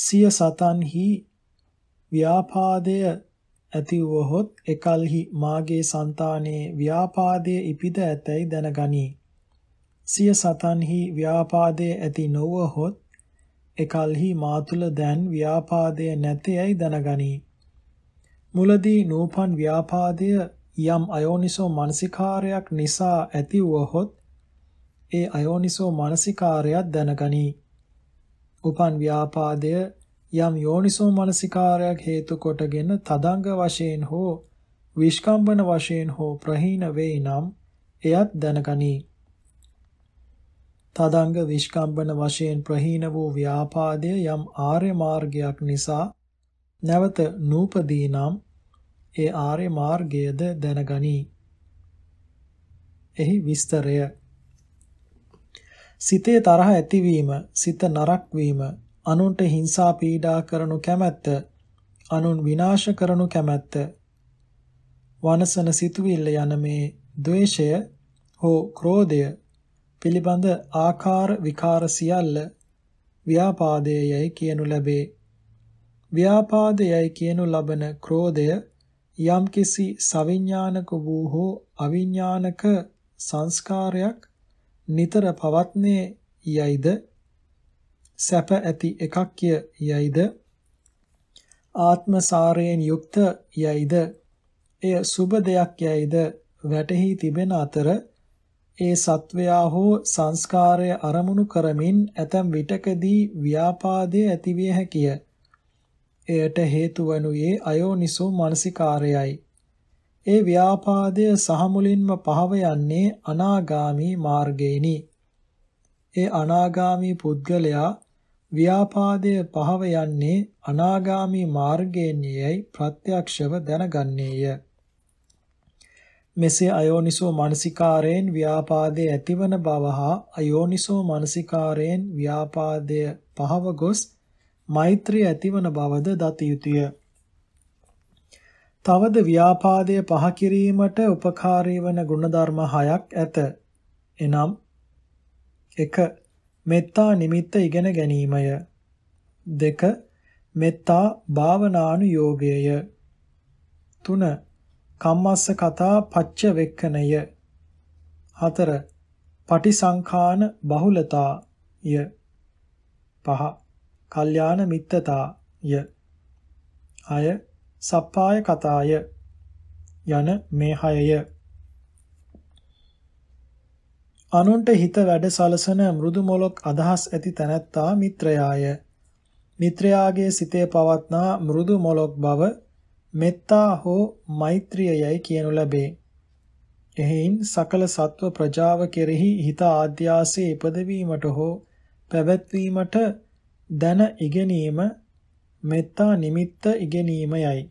සිය සතන්හි ව්‍යාපාදය ඇති වූහොත් එකල්හි මාගේ సంతානයේ ව්‍යාපාදයේ ඉපිද ඇතැයි දැනගනී. සිය සතන්හි ව්‍යාපාදයේ ඇති නොවහොත් එකල්හි මා තුල දැන් ව්‍යාපාදය නැතේයි දැනගනී. මුලදී නූපන් ව්‍යාපාදය යම් අයෝනිසෝ මානසිකාරයක් නිසා ඇති වූහොත් ඒ අයෝනිසෝ මානසිකාරයත් දැනගනී. උපන් ව්‍යාපාදය යම් යෝනිසෝ මනසිකාරයක් හේතු කොටගෙන තදංග වශයෙන් හෝ විස්කම්බන වශයෙන් හෝ ප්‍රහීන වෙයි නම් එයත් දැනගනි. තදංග විස්කම්බන වශයෙන් ප්‍රහීන වූ ව්‍යාපාදය යම් ආර්ය මාර්ගයක් නිසා නැවත නූපදී නම් ඒ ආර්ය මාර්ගයද දැනගනි. එහි විස්තරය සිතේ තරහ ඇතිවීම, සිත නරක් වීම, අනුන්ට හිංසා පීඩා කරනු කැමැත්ත අනුන් විනාශ කරනු කැමැත්ත වනසන සිතුවිල්ල යන මේ ද්වේෂය හෝ ක්‍රෝධය පිළිබඳ ආකාර විකාර සියල්ල ව්‍යාපාදයයි කියනු ලැබේ ව්‍යාපාදයයි කියනු ලබන ක්‍රෝධය යම්කිසි සවිඥානක වූ හෝ අවිඥානක සංස්කාරයක් නිතර පවත්නේ යයිද සැප ඇති එකක් යයිද ආත්මසාරයෙන් යුක්ත යයිද එය සුබ දෙයක් යයිද වැටහි තිබෙන අතර ඒ සත්වයා හෝ සංස්කාරය අරමුණු කරමින් ඇතම් විටකදී ව්‍යාපාදයේ ඇතිවිය හැකිය. එයට හේතු වනුයේ අයෝනිසෝ මානසිකාරයයි. ඒ ව්‍යාපාදය සහ මුලින්ම පහව යන්නේ අනාගාමී මාර්ගේනි. ඒ අනාගාමී පුද්ගලයා ව්‍යාපාදයේ පහව යන්නේ අනාගාමි මාර්ගයෙන්යයි ප්‍රත්‍යක්ෂව දැනගන්නේය. මෙසේ අයෝනිසෝ මානසිකාරයෙන් ව්‍යාපාදයේ ඇතිවන බව හා අයෝනිසෝ මානසිකාරයෙන් ව්‍යාපාදයේ පහව ගොස් මෛත්‍රිය ඇතිවන බවද දත යුතුය. තවද ව්‍යාපාදයේ පහ කිරීමට උපකාරී වන ගුණධර්ම හයක් ඇත. එනම් 1 මෙත්තා නිමිත්ත ඉගෙන ගැනීමය. 2. මෙත්තා භාවනානුයෝගයය. 3. කම්මස්ස කතා පච්ච වෙක්කණය. 4. පටිසංඛාන බහුලතාය. 5. කල්යාණ මිත්තතාය. අය සප්පාය කතාය යන මේ හයය අනුන්ට හිත වැඩ සලසන මෘදු මොලොක් අදහස් ඇති තැනැත්තා මිත්‍රයාය. මිත්‍රයාගේ සිතේ පවත්නා මෘදු මොලොක් බව මෙත්තා හෝ මෛත්‍රියයයි කියනු ලැබේ. එහෙයින් සකල සත්ව ප්‍රජාව කෙරෙහි හිත ආධ්‍යාසයේ ඉපදවීමට හෝ පැවැත්වීමට දැන ඉගෙනීම මෙත්තා නිමිත්ත ඉගෙනීමයයි.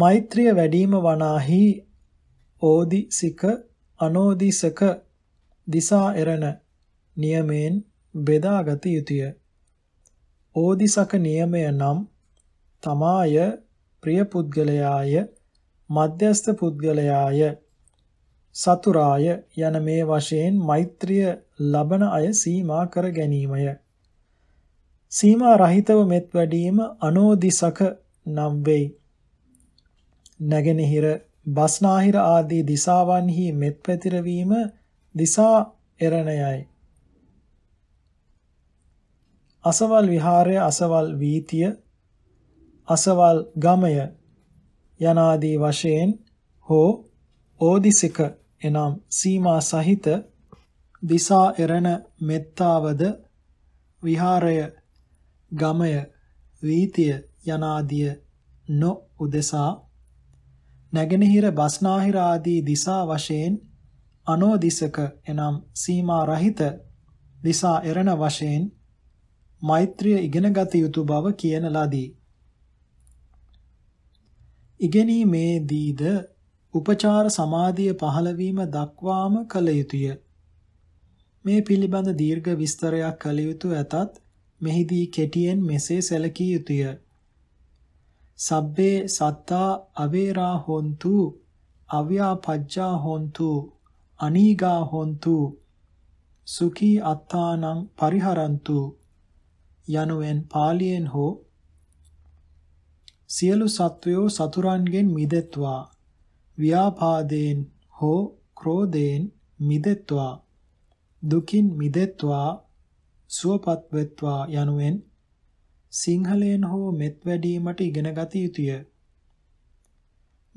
මෛත්‍රිය වැඩිම වනාහි ඕදිසික අනෝදිසක දිසා එරණ නියමයෙන් බෙදාගත යුතුය. ඕදිසක නියමය නම් තමාය ප්‍රිය පුද්ගලයාය මධ්‍යස්ථ පුද්ගලයාය සතුරාය යන මේ වශයෙන් මෛත්‍රිය ලබන අය සීමා කර ගැනීමය. සීමා රහිතව මෙත් වැඩීම අනෝදිසක නම් වෙයි. නැගෙනහිර බස්නාහිර ආදී දිසාවන්හි මෙත් පැතිරවීම දිසා එරණයයි. අසවල් විහාරය අසවල් වීතිය අසවල් ගමය යනාදී වශයෙන් හෝ ඕදිසික එනම් සීමා සහිත දිසා එරණ මෙත්තාවද විහාරය ගමය වීතිය යනාදිය නො උදෙසා නැගෙනහිර බස්නාහිර ආදී දිසා වශයෙන් අනෝදිසක එනම් සීමා රහිත දිසා එරණ වශයෙන් මෛත්‍රිය ඉගෙන ගත යුතු බව කියන ලදී. ඉගෙනීමේදීද උපචාර සමාධිය පහළවීම දක්වාම කළ යුතුය. මේ පිළිබඳ දීර්ඝ විස්තරයක් කළ යුතු ඇතත් මෙහිදී කෙටියෙන් මෙසේ සැලකිය යුතුය. සබ්බේ සත්තා අවේරා හොන්තු අව්‍යාපජ්ජා හොන්තු අනීගා හොන්තු සුඛී අත්තානං පරිහරන්තු යනුවෙන් පාලියෙන් හෝ සියලු සත්වයෝ සතුරන්ගෙන් මිදෙත්වා ව්‍යාපාදයෙන් හෝ ක්‍රෝධයෙන් මිදෙත්වා දුකින් මිදෙත්වා සුවපත් වෙත්වා යනුවෙන් සිංහලයෙන් හෝ මෙත් වැඩීමට ඉගෙන ගත යුතුය.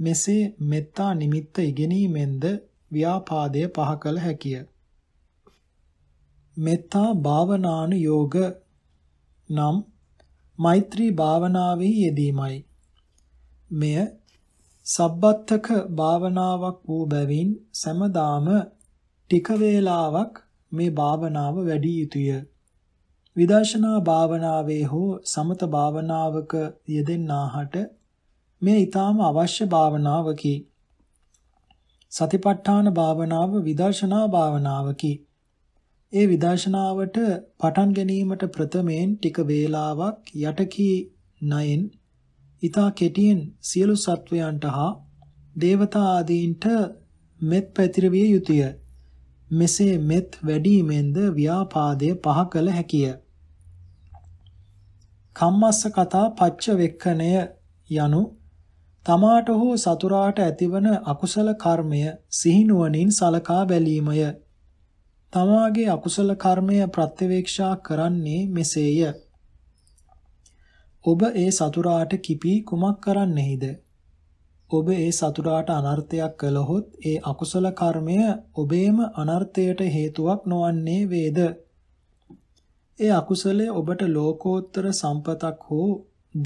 මෙසේ මෙත්තා නිමිත්ත ඉගෙනීමෙන්ද ව්‍යාපාදය පහ කළ හැකිය. මෙත්තා භාවනානු යෝග නම් මෛත්‍රී භාවනාවෙහි යෙදීමයි. මෙය සබ්බත්තක භාවනාවක් වූ බැවින් සමදාම ටික වේලාවක් මේ භාවනාව වැඩි යුතුය. විදර්ශනා භාවනාවේ හෝ සමත භාවනාවක යෙදෙන්නාහට මේ ඊටාම අවශ්‍ය භාවනාවකි. සතිපට්ඨාන භාවනාව විදර්ශනා භාවනාවකි. ඒ විදර්ශනාවට පටන් ගැනීමට ප්‍රථමයෙන් ටික වේලාවක් යටකී නයෙන් ඊතා කෙටියෙන් සියලු සත්වයන්ට හා දේවතා ආදීන්ට මෙත් පැතිරවිය යුතුය. මෙසේ මෙත් වැඩීමෙන්ද ව්‍යාපාදය පහ කළ හැකිය. කම්මස්ස කතා පච්ච වෙක්කණය යනු තමාට හෝ සතුරාට ඇතිවන අකුසල කර්මය සිහිනුවණින් සලකා බැලීමය. තමාගේ අකුසල කර්මය ප්‍රත්‍යවේක්ෂා කරන්නේ මෙසේය. ඔබ ඒ සතුරාට කිපි කුමක් කරන්නෙහිද? ඔබ ඒ සතුරාට අනර්ථයක් කළහොත් ඒ අකුසල කර්මය ඔබේම අනර්ථයට හේතුවක් නොවන්නේ වේද. ඒ අකුසලය ඔබට ලෝකෝත්තර සම්පතක් හෝ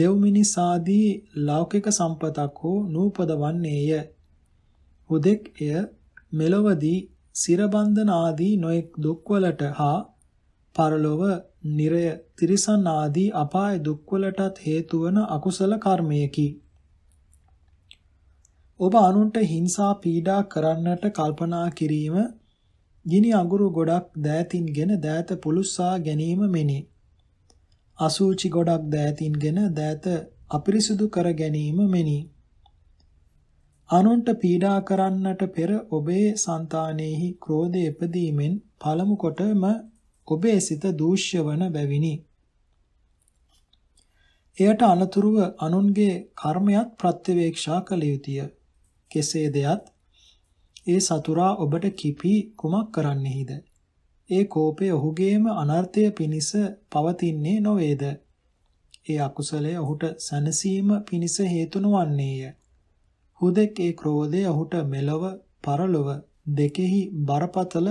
දෙව්මිනිස් ආදී ලෞකික සම්පතක් හෝ නූපදවන්නේය. හුදෙක් එය මෙලොවදී සිරබන්ධන ආදී නොඑක් දුක්වලට හා පරලොව නිරය තිරිසන් ආදී අපාය දුක්වලටත් හේතු වන අකුසල කර්මයකි. ඔබ අනුන්ට හිංසා පීඩා කරන්නට කල්පනා කිරීම ගිනි අඟුරු ගොඩක් දෑතින්ගෙන දෑත පුලුස්සා ගැනීම මෙනි. අසූචි ගොඩක් දෑතින්ගෙන දෑත අපිරිසුදු කර ගැනීම මෙනි. අනුන්ට පීඩා කරන්නට පෙර ඔබේ సంతානෙහි ක්‍රෝධය එපදීමෙන් පළමු කොටම ඔබේ සිත දූෂ්‍ය වන බැවිනි. එයට අනතුරුව අනුන්ගේ කර්මයක් ප්‍රත්‍යවේක්ෂා කළ යුතුය. කෙසේ දෙයත් ඒ සතුරා ඔබට කිපි කුමක් කරන්නෙහිද? ඒ කෝපය ඔහුගේම අනර්ථය පිණිස පවතින්නේ නොවේද? ඒ අකුසලය ඔහුට සැනසීම පිණිස හේතු නොවන්නේය. හුදෙක් ඒ ක්‍රෝධය ඔහුට මෙලව, පරලොව දෙකෙහි බරපතල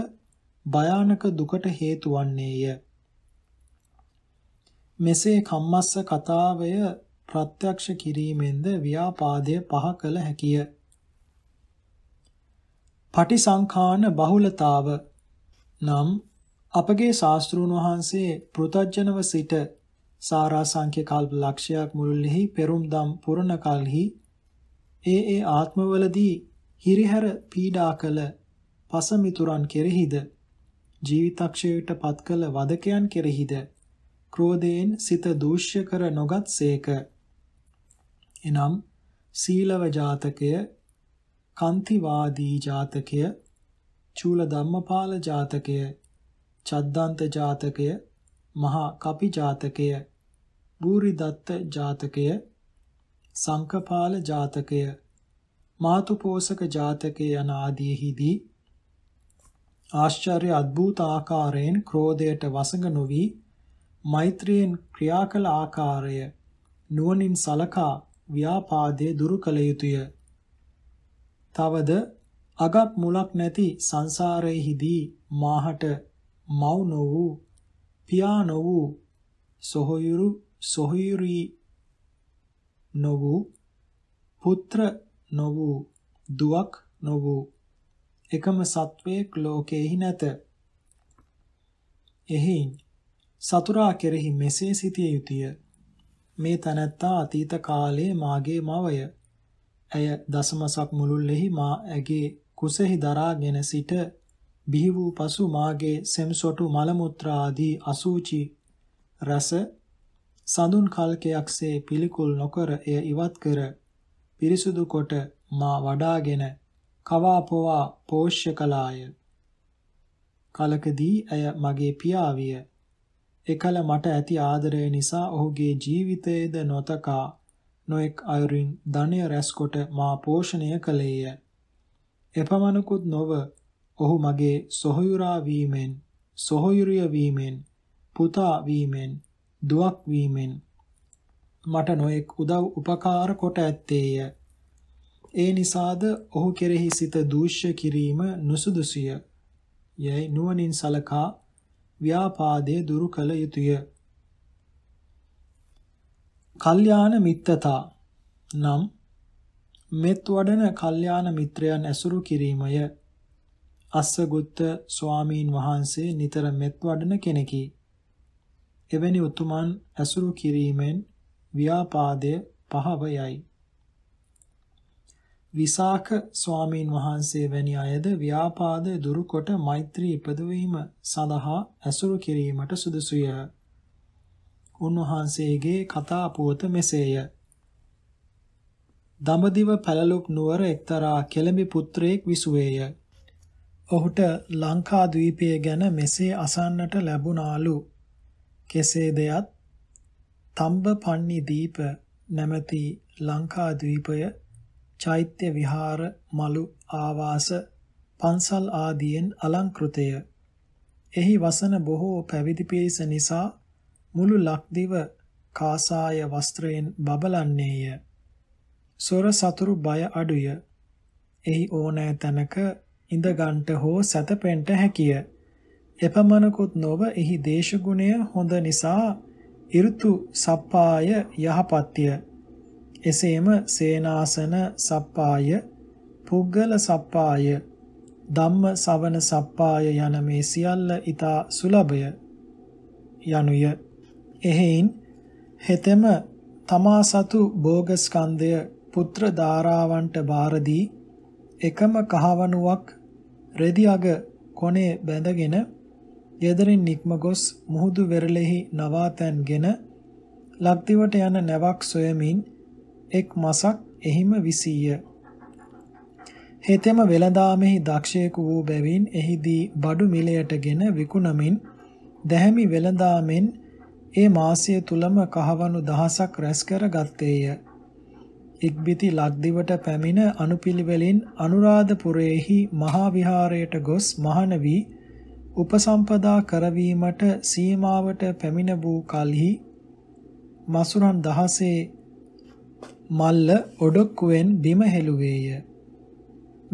භයානක දුකට හේතු වන්නේය. මෙසේ කම්මස්ස කතාවය ප්‍රත්‍යක්ෂ කිරීමෙන්ද ව්‍යාපාදය පහ කළ හැකිය. පටිසංඛාන බහුලතාව නම් අපගේ ශාස්ත්‍රූන් වහන්සේ පෘතජ්ජනව සිට සාරාසංඛ්‍ය කල්ප ලක්ෂයක් මුළුල්ලෙහි පෙරුම්දම් පුරණ කල්හි ඒ ඒ ආත්මවලදී හිරිහැර පීඩා කළ පසමිතුරන් කෙරෙහිද ජීවිතක්ෂයට පත් කළ වදකයන් කෙරෙහිද ක්‍රෝධයෙන් සිත දූෂ්‍ය කර නොගත් සේක එනම් සීලව ජාතකය කන්තිවාදී ජාතකය, චූල ධම්මපාල ජාතකය, චද්දන්ත ජාතකය, මහා කපි ජාතකය, බූරිදත්ත ජාතකය, සංකපාල ජාතකය, මාතුපෝසක ජාතකය යන ආදීෙහිදී ආශ්චර්ය අద్භූත ආකාරයෙන් ක්‍රෝධයට වසඟ නොවි මෛත්‍රියෙන් ක්‍රියා කළ ආකාරය නුවණින් සලකා ව්‍යාපාදයේ දුරු කළ යුතුය තවද අගක් මුලක් නැති සංසාරයේහිදී මාහට මව් නො වූ පියා නො වූ සොහොයුරු සොහොයුරි නො වූ පුත්‍ර නො වූ දුවක් නො වූ එකම සත්වයක් ලෝකෙහි නැත එහෙයින් සතුරා කෙරෙහි මෙසේ සිටිය යුතුය මේ තනත්තා අතීත කාලයේ මාගේ මවය ඇය දසමසක් මුළුල්ලෙහි මා ඇගේ කුසෙහි දරාගෙන සිට බිහි වූ පසු මාගේ සෙම්සොටු මල මුත්‍රා ආදී අසූචි රස සඳුන් කල්කයක්සේ පිළිකුල් නොකර එය ඉවත් කර පිරිසුදු කොට මා වඩාගෙන කවා පොවා පෝෂ්‍ය කළාය කලකදී ඇය මගේ පියාවිය එකල මට ඇති ආදරය නිසා ඔහුගේ ජීවිතයේද නොතකා නොඑක් අයුරින් ධනය රැස්කොට මා පෝෂණය කළේය. එපමණකුත් නොව ඔහු මගේ සොහයුරා වීමෙන්, සොහයුරිය වීමෙන්, පුතා වීමෙන්, දුවක් වීමෙන් මට නොඑක් උදව් උපකාර කොට ඇත්තේය. ඒ නිසාද ඔහු කෙරෙහි සිත දූෂ්‍ය කිරීම නුසුදුසුය. යයි නුවණින් සලකා ව්‍යාපාදයේ දුරු කළ යුතුය. කල්යාණ මිත්‍රතා නම් මෙත් වඩන කල්යාණ මිත්‍රයන් ඇසුරු කිරීමය. අස්සගුත්ත ස්වාමීන් වහන්සේ නිතර මෙත් වඩන කෙනෙකි. එවැනි උතුමන් ඇසුරු කිරීමෙන් ව්‍යාපාදය පහව යයි. විසාක ස්වාමීන් වහන්සේ වැනි අයද ව්‍යාපාද දුරුකොට මෛත්‍රී ඉපදවීම සඳහා ඇසුරු කිරීමට සුදුසුය. උන්වහන්සේගේ කතා පුවත මෙසේය. දඹදිව පැලලොක් නුවර එක්තරා කෙළඹි පුත්‍රයෙක් විසුවේය. ඔහුට ලංකාද්වීපය ගැන මෙසේ අසන්නට ලැබුණාලු. කෙසේ දෙයත් තම්බ පන්නි දීප නැමැති ලංකාද්වීපය චෛත්‍ය විහාර මලු ආවාස පන්සල් ආදියෙන් අලංකෘතය. එහි වසන බොහෝ පැවිදි පිරිස නිසා මුළු ලක්දිව කාසාය වස්ත්‍රයෙන් බබලන්නේය. සොර සතුරු බය අඩුය. එහි ඕනෑ තැනක ඉඳගන්ට හෝ සැතපෙන්ට හැකිය. එපමණකුත් නොව එහි දේශගුණය හොඳ නිසා ඉරුතු සප්පාය යහපත්ය. එසේම සේනාසන සප්පාය, පුද්ගල සප්පාය, ධම්ම සවන සප්පාය යන මේ සියල්ල ඊතා සුලභය යනුය. එහෙයින් හෙතෙම තමා සතු භෝගස්කන්ධය පුත්‍ර ධාරාවන්ට බාර දී එකම කහවණුවක් රෙදි අග කොනේ බැඳගෙන යදරින් නික්ම ගොස් මුහුදු වෙරළෙහි නවාතැන්ගෙන ලක්දිවට යන නැවක් සොයමින් එක් මසක් එහිම විසීය. හෙතෙම වෙළඳාමෙහි දක්ෂයෙකු වූ බැවින් එහිදී බඩු මිලයටගෙන විකුණමින් දැහැමි වෙළඳාමෙන් ඒ මාසය තුලම කහවණු දහසක් රැස් කර ගත්තේය. ඉක්බිති ලක්දිවට පැමිණ අනුපිළිවෙලින් අනුරාධපුරයේහි මහා විහාරයට ගොස් මහාන වී උපසම්පදා කරවීමට සීමාවට පැමිණ වූ කලෙහි මසුරන් දහසේ මල්ල ඔඩොක්කුවෙන් බිම හෙළුවේය.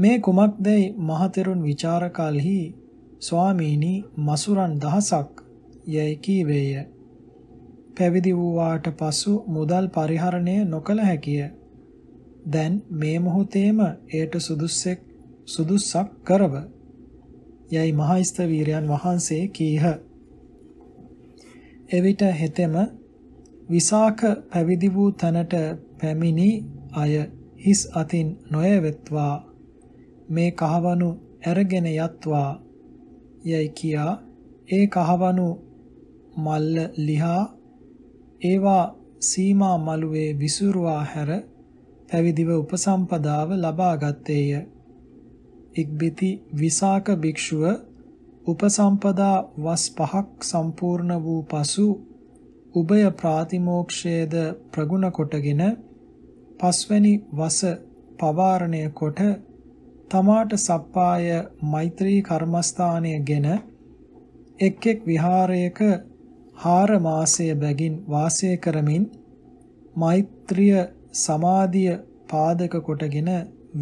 මේ කුමක්දයි මහතෙරුන් විචාර කලෙහි ස්වාමීනි මසුරන් දහසක් යයි කීවේය. පැවිදි වූාට පසු මුදල් පරිහරණය නොකළ හැකිය. දැන් මේ මොහොතේම එයට සුදුස්සෙක් සුදුස්සක් කරව. යයි මහයිස්තවීරයන් වහන්සේ කීහ. එවිට හෙතෙම විසාක පැවිදි වූ තැනට පැමිණි අය හිස් අතින් නොයවෙත්වා මේ කහවණු ඇරගෙන යත්වා යයි කියා ඒ කහවණු මල්ල ලිහා ඒවා සීමා මළුවේ විසුරුවා හැර පැවිදිව උපසම්පදාව ලබාගත්තේය. ඉක්බිති විසාක භික්ෂුව උපසම්පදා වස් පහක් සම්පූර්ණ වූ පසු උභය ප්‍රාතිමෝක්ෂයේද ප්‍රගුණ කොටගෙන පස්වැනි වස පවාරණය කොට තමාට සප්පාය මෛත්‍රී කර්මස්ථානයගෙන එක් එක් විහාරයක හාර මාසය බැගින් වාසය කරමින් මෛත්‍රිය සමාධිය පාදක කොටගෙන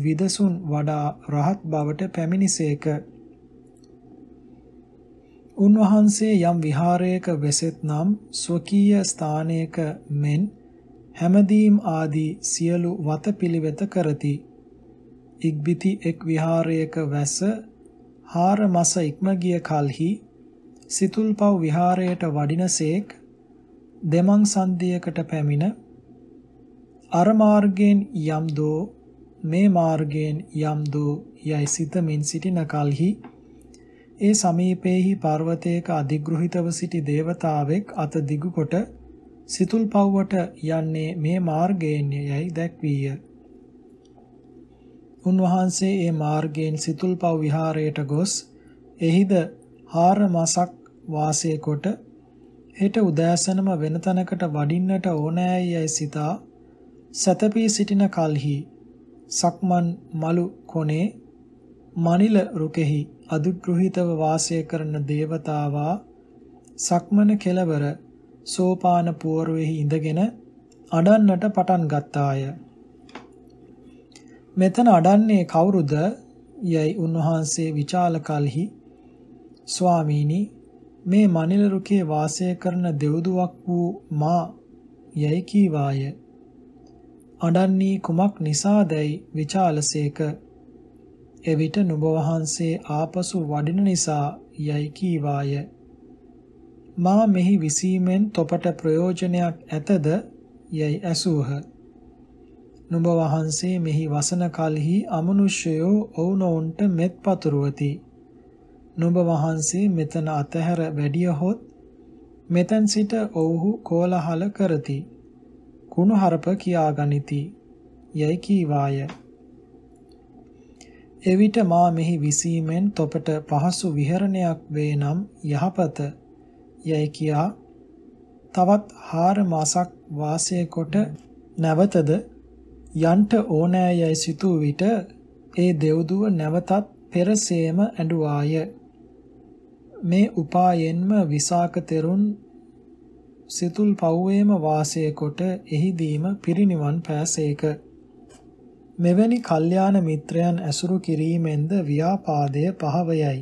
විදසුන් වඩා රහත් බවට පැමිණිසේක. උන්වහන්සේ යම් විහාරයක වෙසෙත් නම් ස්වකීය ස්ථානයක මෙන් හැමදීම් ආදී සියලු වතපිළිවෙත කරති. ඉක්බිති එක් විහාරයක වැස හාර මස ඉක්ම ගිය කලෙහි සිතුල්පව් විහාරයට වඩිනසේක් දෙමං සන්ධියකට පැමිණ අර මාර්ගයෙන් යම් දෝ මේ මාර්ගයෙන් යම් දෝ යයි සිතමින් සිටින කලෙහි ඒ සමීපේහි පර්වතයක අධිග්‍රහිතව සිටි దేవතාවෙක් අත දිගු කොට සිතුල් පව්වට යන්නේ මේ මාර්ගයෙන් යයි දැක්වීය. උන්වහන්සේ ඒ මාර්ගයෙන් සිතුල් පව් විහාරයට ගොස් එහිද 4 මාසක් වාසය කොට හෙට උදෑසනම වෙන තැනකට වඩින්නට ඕනෑයි යයි සිතා සැතපී සිටින කල්හි සක්මන් මලු කොනේ මනිල රුකෙහි අදුග්‍රහිතව වාසය කරන దేవතාවා සක්මන කෙලවර සෝපාන පුවරුවේහි ඉඳගෙන අඩන්නට පටන් ගත්තාය. මෙතන අඩන්නේ කවුරුද යයි උන්වහන්සේ විචාල කලෙහි ස්වාමීනි මේ මනිල රුකේ වාසය කරන දෙව්දුවක් වූ මා යයි කීවාය අඬන්නේ කුමක් නිසාදයි විචාලසේක එවිට නුඹ වහන්සේ ආපසු වඩින නිසා යයි කීවාය මා මෙහි විසීමෙන් තොපට ප්‍රයෝජනයක් ඇතද යයි ඇසූහ නුඹ වහන්සේ මෙහි වසන කලෙහි අමනුෂ්‍යයෝ ඔවුනොවුන්ට මෙත් පතුරවති නුඹ වහන්සේ මෙතන අතහැර වැඩියහොත් මෙතෙන් සිට ඔව්හු කෝලහල කරති. කුණහරප කියා ගනිති. යයි කීවාය. එවිට මා මෙහි විසීමෙන් තොපට පහසු විහරණයක් වේ නම් යහපත යයි කියා තවත් 4 මාසක් වාසය කොට නැවතද යන්ට ඕනෑ යයි සිතූ විට ඒ දෙව්දුව නැවතත් පෙරසේම ඇඬුවාය මේ උපායෙන්ම විසාක තෙරුන් සිතුල් පව්වේම වාසය කොට එහිදීම පිරිනිවන් පෑසේක. මෙවැනි කල්යාණ මිත්‍රයන් ඇසුරු කිරීමෙන්ද ව්‍යාපාදය පහවයයි.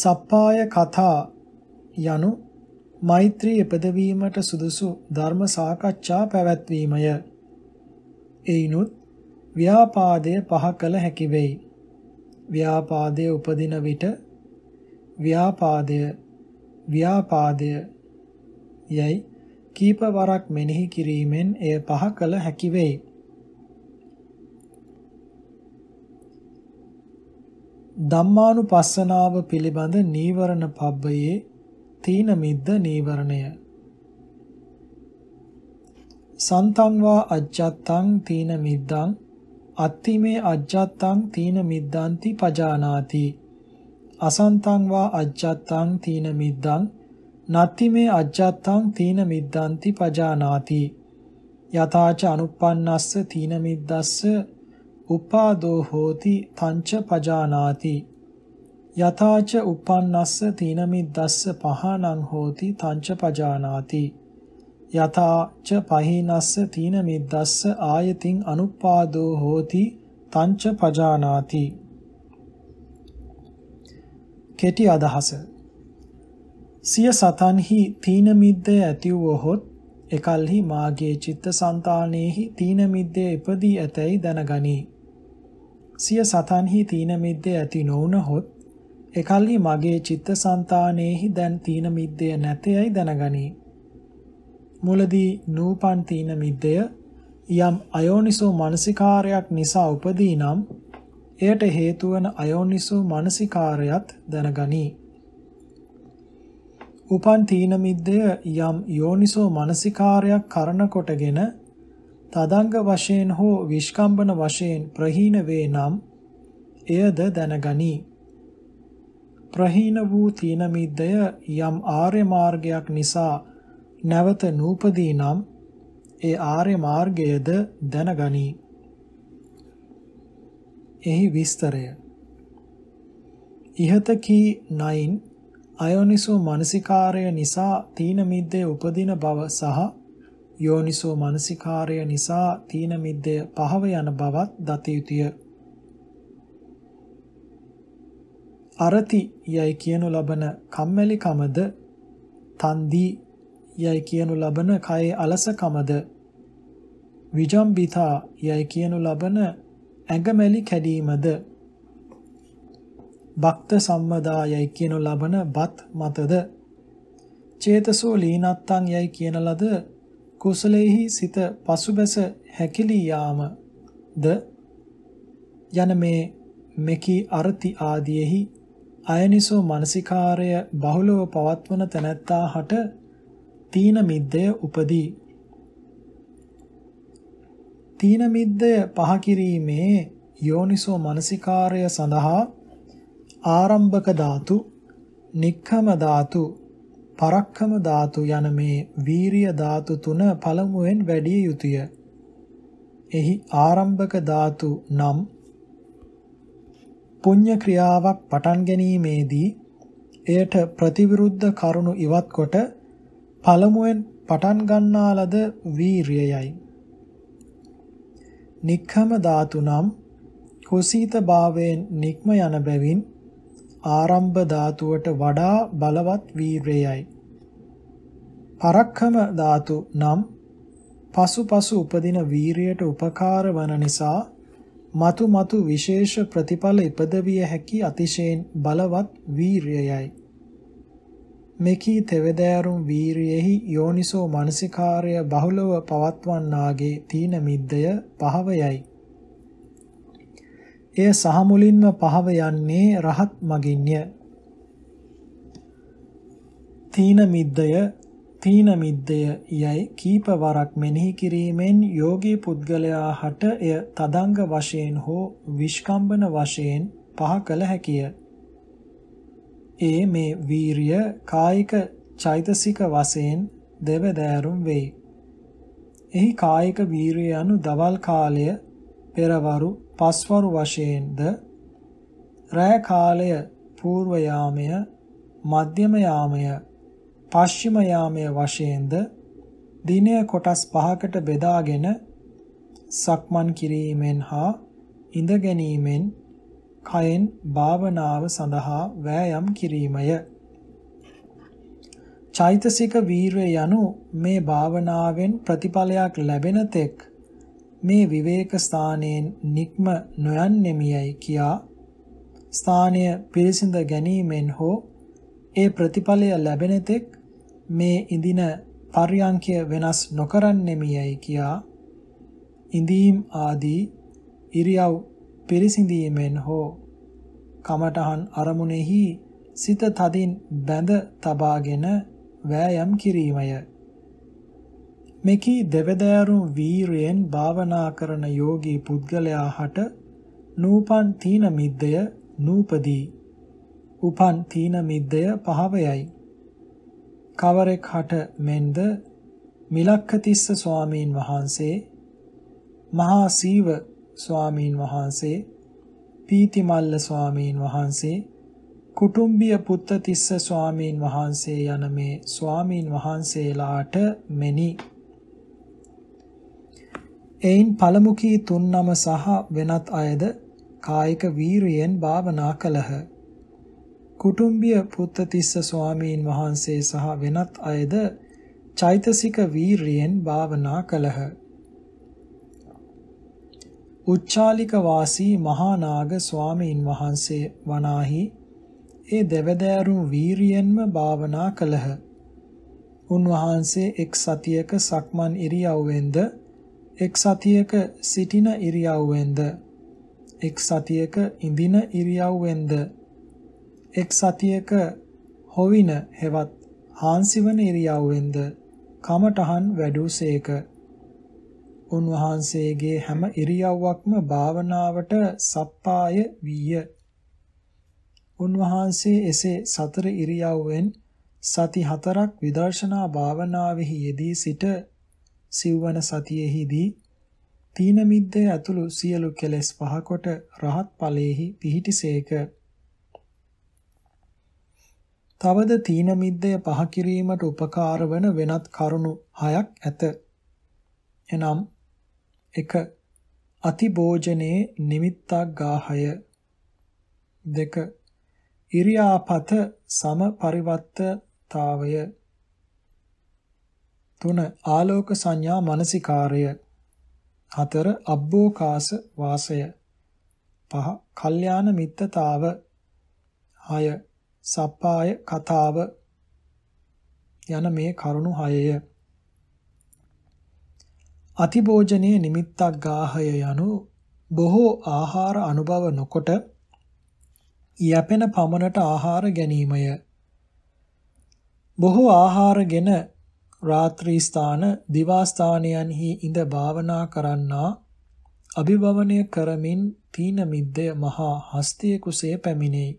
සප්පාය කතා යනු මෛත්‍රී එපදවීමට සුදුසු ධර්ම සාකච්ඡා පැවැත්වීමය. එයිනුත් ව්‍යාපාදය පහ කළ හැකි වෙයි. ව්‍යාපාදයේ උපදින විට ව්‍යාපාදය ව්‍යාපාදය යයි කීප වරක් මෙනෙහි කිරීමෙන් එය පහ කළ හැකි වෙයි. ධම්මානුපස්සනාව පිළිබඳ නීවරණ පබ්බයේ තීන මිද්ද නීවරණය. සන්තං වා අජ්ජත්තං තීන මිද්දං අත්තිමේ අජ්ජත්තං තීන මිද්දන්ති පජානාති අසන්තං වා අජ්ජත්තං තීන මිද්දං නත්තිමේ අජ්ජත්තං තීන මිද්දන්ති පජානාති යතාච අනුප්පන්නස්ස තීන මිද්දස්ස උපාදෝ හෝති තංච පජානාති යතාච උපන්නස්ස තීන මිද්දස්ස පහනං හෝති තංච පජානාති යථාච පහීනස්ස තීන මිද්දස්ස ආයතින් අනුපාදෝ හෝති තංච පජානාති කෙටි අදහස සිය සතන්හි තීන මිද්දේ ඇතිවොහොත් එකල්හි මාගේ චිත්ත සන්තානයේහි තීන මිද්දේ ඉපදී ඇතැයි දැනගනී සිය සතන්හි තීන මිද්දේ ඇති නොවුනහොත් එකල්හි මගේ චිත්ත සන්තානයේහි දැන් තීන මිද්දේ නැතෙයි දැනගනී මුලදී නූපන් තීන මිද්දය යම් අයෝනිසෝ මානසිකාරයක් නිසා උපදී නම් එයට හේතු වන අයෝනිසෝ මානසිකාරයත් දැනගනී. උපන් තීන මිද්දය යම් යෝනිසෝ මානසිකාරයක් කරන කොටගෙන තදංග වශයෙන් හෝ විස්කම්බන වශයෙන් ප්‍රහීන වේ නම් එයද දැනගනී. ප්‍රහීන වූ තීන මිද්දය යම් ආර්ය මාර්ගයක් නිසා නැවත නූපදී නම් ඒ ආර්ය මාර්ගයද දැනගනී. එහි විස්තරය. ইহත කී නයින් අයෝනිසෝ මනසිකාරය නිසා තීන මිද්දේ උපදින බව සහ යෝනිසෝ මනසිකාරය නිසා තීන මිද්දේ පහව යන බවත් දත යුතුය. අරති යයි කියනු ලබන කම්මැලි කමද තන්දී යයි කියනු ලබන කයේ අලසකමද විජම්බිතා යයි කියනු ලබන ඇඟමැලි කැඩීමද භක්ත සම්මදා යයි කියනු ලබන බත් මතද චේතසෝ ලීනත්තං යයි කියන ලද කුසලෙහි සිත පසුබැස හැකිලී යාමද යන මේ මෙකී අර්ථි ආදීෙහි අයනිසෝ මානසිකාරය බහුලව පවත්වන තැනැත්තා හට තීන මිද්දය උපදී තීන මිද්දය පහ කිරීමේ යෝනිසෝ මනසිකාර්ය සඳහා ආරම්භක ධාතු, නික්ඛම ධාතු, පරක්කම ධාතු යන මේ වීරිය ධාතු තුන පළමුවෙන් වැඩි යුතුය. එහි ආරම්භක ධාතු නම් පුණ්‍ය ක්‍රියාවක් පටන් ගැනීමේදී එයට ප්‍රතිවිරුද්ධ කරුණු ඉවත් කොට පළමුවෙන් පටන් ගන්නා ලද වීරියයි. නික්ඛම ධාතු නම් කුසීත භාවයෙන් නික්ම යන බැවින් ආරම්භ ධාතුවට වඩා බලවත් වීරයයි. පරක්කම ධාතු නම් පසුපසු උපදින වීරයට උපකාර වන නිසා మతు మతు විශේෂ ප්‍රතිඵල ඉපදවිය හැකි අතිශයින් බලවත් වීරයයි. මෙකී තෙවදෑරුම් වීරියෙහි යෝනිසෝ මනසිකාර්ය බහුලව පවත්වන්නාගේ තීන මිද්දය පහව යයි. එය සහමුලින්ම පහව යන්නේ රහත් මගින්ය. තීන මිද්දය තීන මිද්දය යයි කීප වරක් මෙනෙහි කිරීමෙන් යෝගී පුද්ගලයා හට එය තදංග වශයෙන් හෝ විස්කම්බන වශයෙන් පහ කළ හැකිය. ඒ මේ වීරිය කායික චෛතසික වශයෙන් දෙවදෑරුම් වෙයි. එහි කායික වීරිය anu දවල් කාලය පෙරවරු පස්වරු වශයෙන්ද රෑ කාලය పూర్ව යාමය මධ්‍යම යාමය පශ්චිම යාමය වශයෙන්ද දිනය කොටස් පහකට බෙදාගෙන සක්මන් කිරීමෙන් හා ඉඳ ගැනීමෙන් කයෙන් භාවනාව සඳහා වෑයම් කිරීමය. චෛතසික වීරය යනු මේ භාවනාවෙන් ප්‍රතිඵලයක් ලැබෙන තෙක් මේ විවේක ස්ථානයෙන් නික්ම නොයන්නෙමියයි කියා ස්ථානය පිරිසිඳ ගැනීමෙන් හෝ ඒ ප්‍රතිඵලය ලැබෙන තෙක් මේ ඉඳින පර්යංකය වෙනස් නොකරන්නෙමියයි කියා ඉඳීම් ආදී ඉරියව් පිරිසිඳීමෙන් හෝ කමඨහන් අරමුණෙහි සිත තදින් බැඳ තබාගෙන වෑයම් කිරීමය. මෙකී දෙවදෑරුම් වීරයෙන් භාවනා කරන යෝගී පුද්ගලයා හට නූපන් තීන මිද්දය නූපදී. උපන් තීන මිද්දය පහවයයි. කවරෙක් හට මෙන්ද මිලක්කතිස්ස ස්වාමීන් වහන්සේ මහා සීව ස්වාමීන් වහන්සේ පීතිමල්ල ස්වාමීන් වහන්සේ කුටුම්බිය පුත්තතිස්ස ස්වාමීන් වහන්සේ යන මේ ස්වාමීන් වහන්සේලාට මෙනි එයින් පළමු කී තුන් නම සහ වෙනත් අයද කායික වීරියෙන් භාවනා කළහ කුටුම්බිය පුත්තතිස්ස ස්වාමීන් වහන්සේ සහ වෙනත් අයද චෛතසික වීරියෙන් භාවනා කළහ උච්චාලික වාසී මහා නාග ස්වාමීන් වහන්සේ වනාහි ඒ දෙවදෑරුම් වීරියෙන්ම භාවනා කළහ. උන්වහන්සේ එක් සතියක සක්මන් ඉරියව්වෙන්ද එක් සතියක සිටින ඉරියව්වෙන්ද එක් සතියක ඉඳින ඉරියව්වෙන්ද එක් සතියක හොවින හෙවත් හාන්සිවන ඉරියව්වෙන්ද කමටහන් වැඩුසේක උන්වහන්සේගේ හැම ඉරියව්වක්ම භාවනාවට සප්පාය වීය. උන්වහන්සේ එසේ සතර ඉරියව්වෙන් සති හතරක් විදර්ශනා භාවනාවෙහි යෙදී සිට සිව්වන සතියෙහිදී තීන මිද්දේ ඇතුළු සියලු කෙලෙස් පහකොට රහත් ඵලයේහි පිහිටිසේක. තවද තීන මිද්දේ පහ කිරීමට උපකාර වන වෙනත් කරුණු හයක් ඇත. එනම් 1. අතිභෝජනේ නිමිත්තක් ගාහය 2. ඉරියාපත සම පරිවත්තතාවය 3. ආලෝක සංඥා මානසිකාරය 4. අබ්බෝකාස වාසය 5. කල්යාණ මිත්තතාව 6. සප්පාය කතාව යන මේ කරුණු 6ය අතිභෝජනයේ නිමිත්තක් ගාහය යනු බොහෝ ආහාර අනුභව නොකොට යැපෙන පමණට ආහාර ගැනීමය. බොහෝ ආහාරගෙන රාත්‍රී ස්ථාන දිවා ස්ථානයන්හි ඉඳ භාවනා කරන්නා අභිභවනය කරමින් තීන මිද්දය මහා හස්තිය කුසේ පැමිණේ.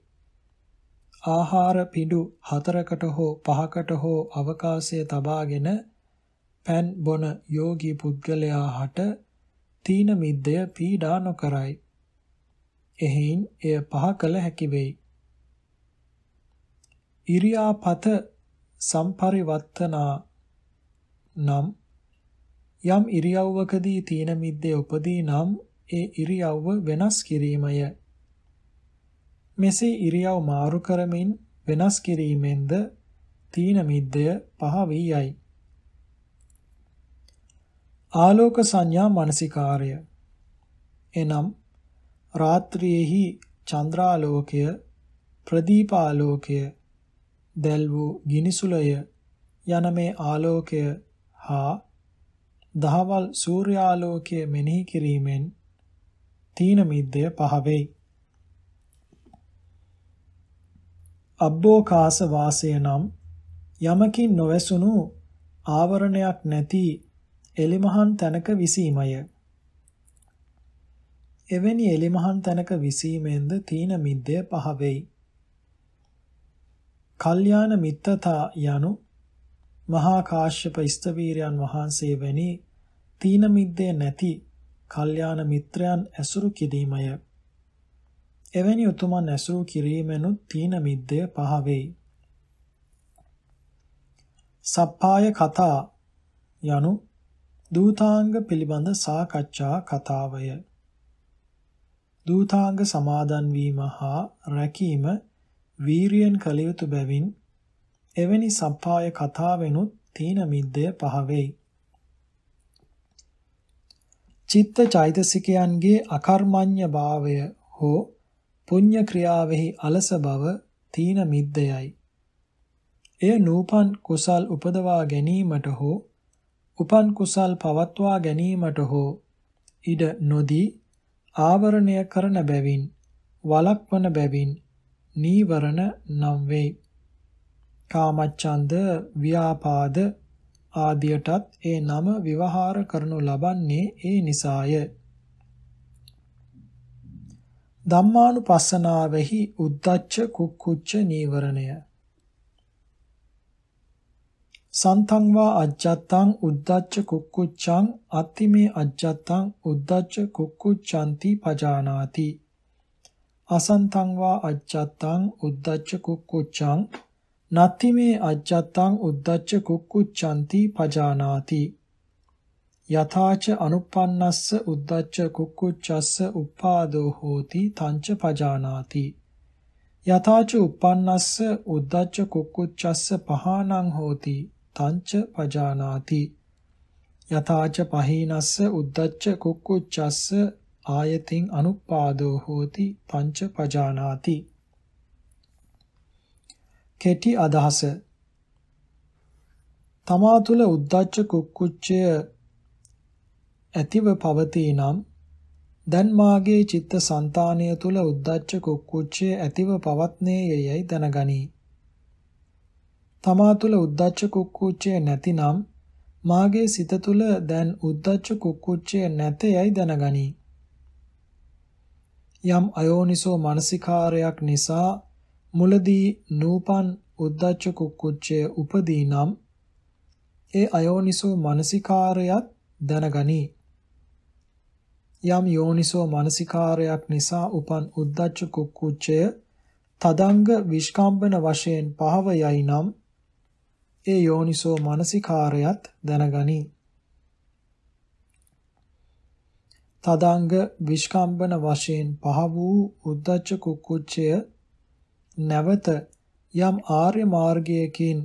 ආහාර පිඬු හතරකට හෝ පහකට හෝ අවකාශය තබාගෙන පෑන් බොන යෝගී පුද්ගලයා හට තීන මිද්දය පීඩා නොකරයි. එහෙයින් එය පහ කළ හැකි වෙයි. ඉරියාපත සම්පරිවත්තනා නම් යම් ඉරියව්වකදී තීන මිද්දේ උපදී නම් ඒ ඉරියව්ව වෙනස් කිරීමය. මෙසේ ඉරියව් මාරු කරමින් වෙනස් කිරීමෙන්ද තීන මිද්දය පහ වී යයි. ආලෝක සංඥා මානසිකාර්ය එනම් රාත්‍රියේහි චන්ද්‍රාලෝකය ප්‍රදීපාලෝකය දැල් වූ ගිනිසුලය යන මේ ආලෝකය හා දහවල් සූර්යාලෝකය මෙනෙහි කිරීමෙන් තීන මිද්දය පහවෙයි. අබ්බෝකාස වාසය නම් යමකින් නොවැසුණු ආවරණයක් නැති එලිමහන් තැනක විසීමය. එවැනි එලිමහන් තැනක විසීමෙන්ද තීන මිද්දය පහවෙයි. කල්යාණ මිත්තතා යනු මහා කාශ්‍යප ස්තවීරයන් වහන්සේ වැනි තීන මිද්දේ නැති කල්යාණ මිත්‍රයන් ඇසුරු කිරීමය. එවැනි උතුමන් ඇසුරු කිරීමෙනුත් තීන මිද්දය පහවෙයි. සප්පාය කතා යනු දූතාංග පිළිබඳ සාකච්ඡා කතාවය. දූතාංග සමාදන් වීම හා රැකීම වීරියෙන් කළ යුතු බැවින් එවැනි සප්පාය කතාවෙනුත් තීන මිද්දය පහවෙයි. චිත්ත චෛතසිකයන්ගේ අකර්මඤ්ඤ භාවය හෝ පුඤ්ඤ ක්‍රියාවෙහි අලස බව තීන මිද්දයයි. එය නූපන් කුසල් උපදවා ගැනීමට හෝ උපන් කුසල් පවත්වා ගැනීමට හෝ ඉඩ නොදී ආවරණය කරන බැවින් වලක්වන බැවින් නීවරණ නම් වේ. කාමච්ඡන්ද ව්‍යාපාද ආදියටත් ඒ නම විවහාර කරනු ලබන්නේ ඒ නිසාය. ධම්මානුපස්සනාවෙහි උද්දච්ච කුක්කුච්ච නීවරණය සන්තං වා අජ්ජත්තං උද්දච්ච කුක්කුච්ඡං අත්තිමේ අජ්ජත්තං උද්දච්ච කුක්කුච්ඡanti පජානාති අසන්තං වා අජ්ජත්තං උද්දච්ච කුක්කුච්ඡං නත්තිමේ අජ්ජත්තං උද්දච්ච කුක්කුච්ඡanti පජානාති යථාච අනුප්පන්නස්ස උද්දච්ච කුක්කුච්චස්ස උපාදෝ හෝති තංච පජානාති යථාච උප්පන්නස්ස උද්දච්ච කුක්කුච්චස්ස පහානං හෝති තංච පජානාති යථාච පහීනස්ස උද්දච්ච කුක්කුච්චස්ස ආයතින් අනුපාදෝ හෝති පංච පජානාති කෙටි අදහස තමා තුළ උද්දච්ච කුක්කුච්චය ඇතිව පවතී නම් දැන් මාගේ චිත්ත સંතානය තුළ උද්දච්ච කුක්කුච්චය ඇතිව පවත්නේයයි දැනගනී තමා තුළ උද්දච්ච කුක්කුච්චය නැතිනම් මාගේ සිත තුළ දැන් උද්දච්ච කුක්කුච්චය නැතේයි දැනගනි. යම් අයෝනිසෝ මානසිකාරයක් නිසා මුලදී නූපන් උද්දච්ච කුක්කුච්චය උපදී නම් ඒ අයෝනිසෝ මානසිකාරයත් දැනගනි. යම් යෝනිසෝ මානසිකාරයක් නිසා උපන් උද්දච්ච කුක්කුච්චය තදංග විස්කම්බන වශයෙන් පහව යයි නම් ඒ යෝනිසෝ මානසිකාරයත් දැනගනි. තදාංග විස්කම්බන වශයෙන් පහ වූ උද්දච්ච කුක්කුච්චය නැවත යම් ආර්ය මාර්ගයකින්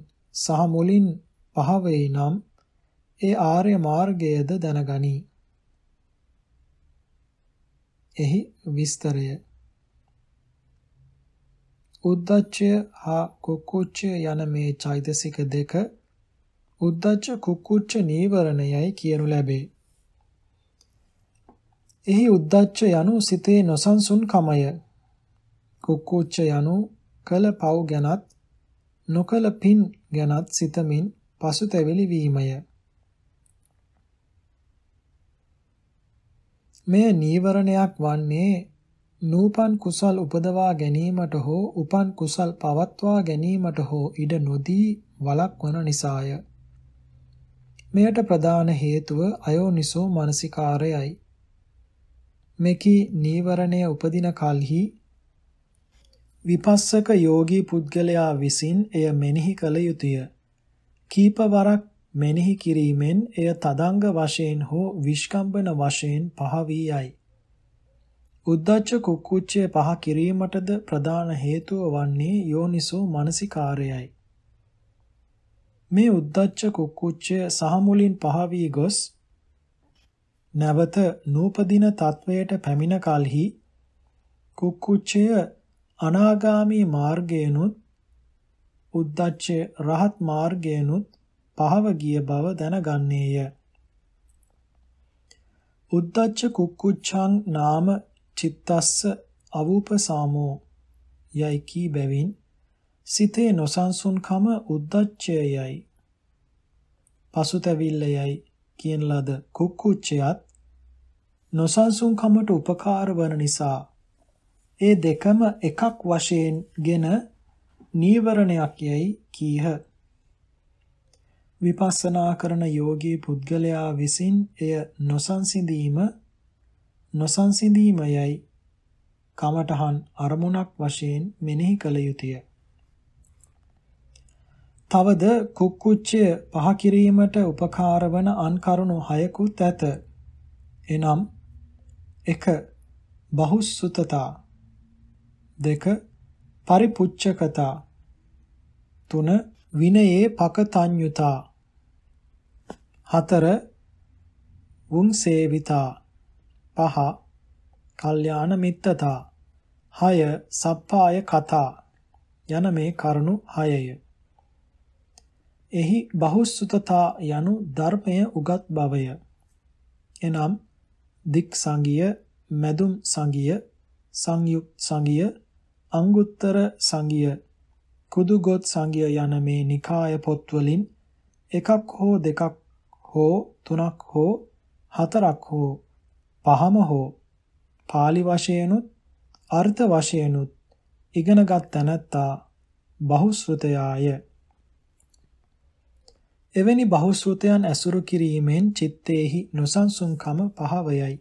සහ මුලින් පහ වෙයි නම් ඒ ආර්ය මාර්ගයද දැනගනි. එහි විස්තරය උද්දච්චය හා කුක්කුච්චය යන මේ චෛතසික දෙක උද්දච්ච කුක්කුච්ච නීවරණයයි කියනු ලැබේ. එහි උද්දච්ච යනු සිතේ නොසන්සුන්කමය. කුක්කුච්ච යනු කල පව් ගැනත් නොකල පින් ගැනත් සිතමින් පසුතැවිලි වීමය. මෙය නීවරණයක් වන්නේ නූපන් කුසල් උපදවා ගැනීමට හෝ උපන් කුසල් පවත්වා ගැනීමට හෝ ඉඩ නොදී වළක්වන නිසාය. මෙයට ප්‍රධාන හේතුව අයෝනිසෝ මානසිකාරයයි. මෙකී නීවරණය උපදින කලෙහි විපස්සක යෝගී පුද්ගලයා විසින් එය මෙනෙහි කළ යුතුය. කීප වරක් මෙනෙහි කිරීමෙන් එය තදංග වශයෙන් හෝ විස්කම්බන වශයෙන් පහ වී යයි. උද්දච්ච කුක්කුච්චය පහ කිරීමටද ප්‍රධාන හේතුව වන්නේ යෝනිසෝ මනසිකාරයයි. මේ උද්දච්ච කුක්කුච්චය සහ මුලින් පහ වී ගොස් නැවත නූපදින තත්වයට පැමිණ කලෙහි කුක්කුච්චය අනාගාමී මාර්ගයනුත් උද්දච්චය රහත් මාර්ගයනුත් පහව ගිය බව දැනගන්නේය. උද්දච්ච කුක්කුච්ඡං නාම චිත්තස්ස අවූපසාමෝ යයි කී බැවින් සිතේ නොසන්සුන්කම උද්දච්චයයි පසුතැවිල්ලයයි කියන ලද කුක්කුච්චයත් නොසන්සුන්කමට උපකාර වන නිසා ඒ දෙකම එකක් වශයෙන්ගෙන නීවරණයක් යයි කීහ විපස්සනා කරන යෝගී පුද්ගලයා විසින් එය නොසන්සිඳීම නොසන්සිඳීමයයි කමඨහන් අරමුණක් වශයෙන් මෙනෙහි කළ යුතුය. තවද කුක්කුච්චය පහ කිරීමට උපකාර වන අන් කරුණු හයකුත් ඇත. එනම් 1. බහුසුතතා 2. පරිපුච්ඡකතා 3. විනයේ පකතඤ්‍යුතා 4. වුංසේවිතා පහ කල්යාණ මිත්තතා හය සප්පාය කතා යන මේ කරුණු හයය. එහි බහුසුතතා යනු ධර්මය උගත් බවය. එනම් දික් සංගිය, මැදුම් සංගිය, සංයුක්ත් සංගිය, අංගුත්තර සංගිය, කුදුගොත් සංගිය යන මේ නිකාය පොත්වලින් එකක් හෝ දෙකක් හෝ තුනක් හෝ හතරක් හෝ පහම හෝ pāli වශයෙන්ුත් අර්ථ වශයෙන්ුත් ඉගෙනගත් තැනැත්තා බහුශ්‍රතයාය එවැනි බහුශ්‍රතයන් ඇසුරු කිරීමෙන් චිත්තේහි නොසන්සුන්කම පහවයයි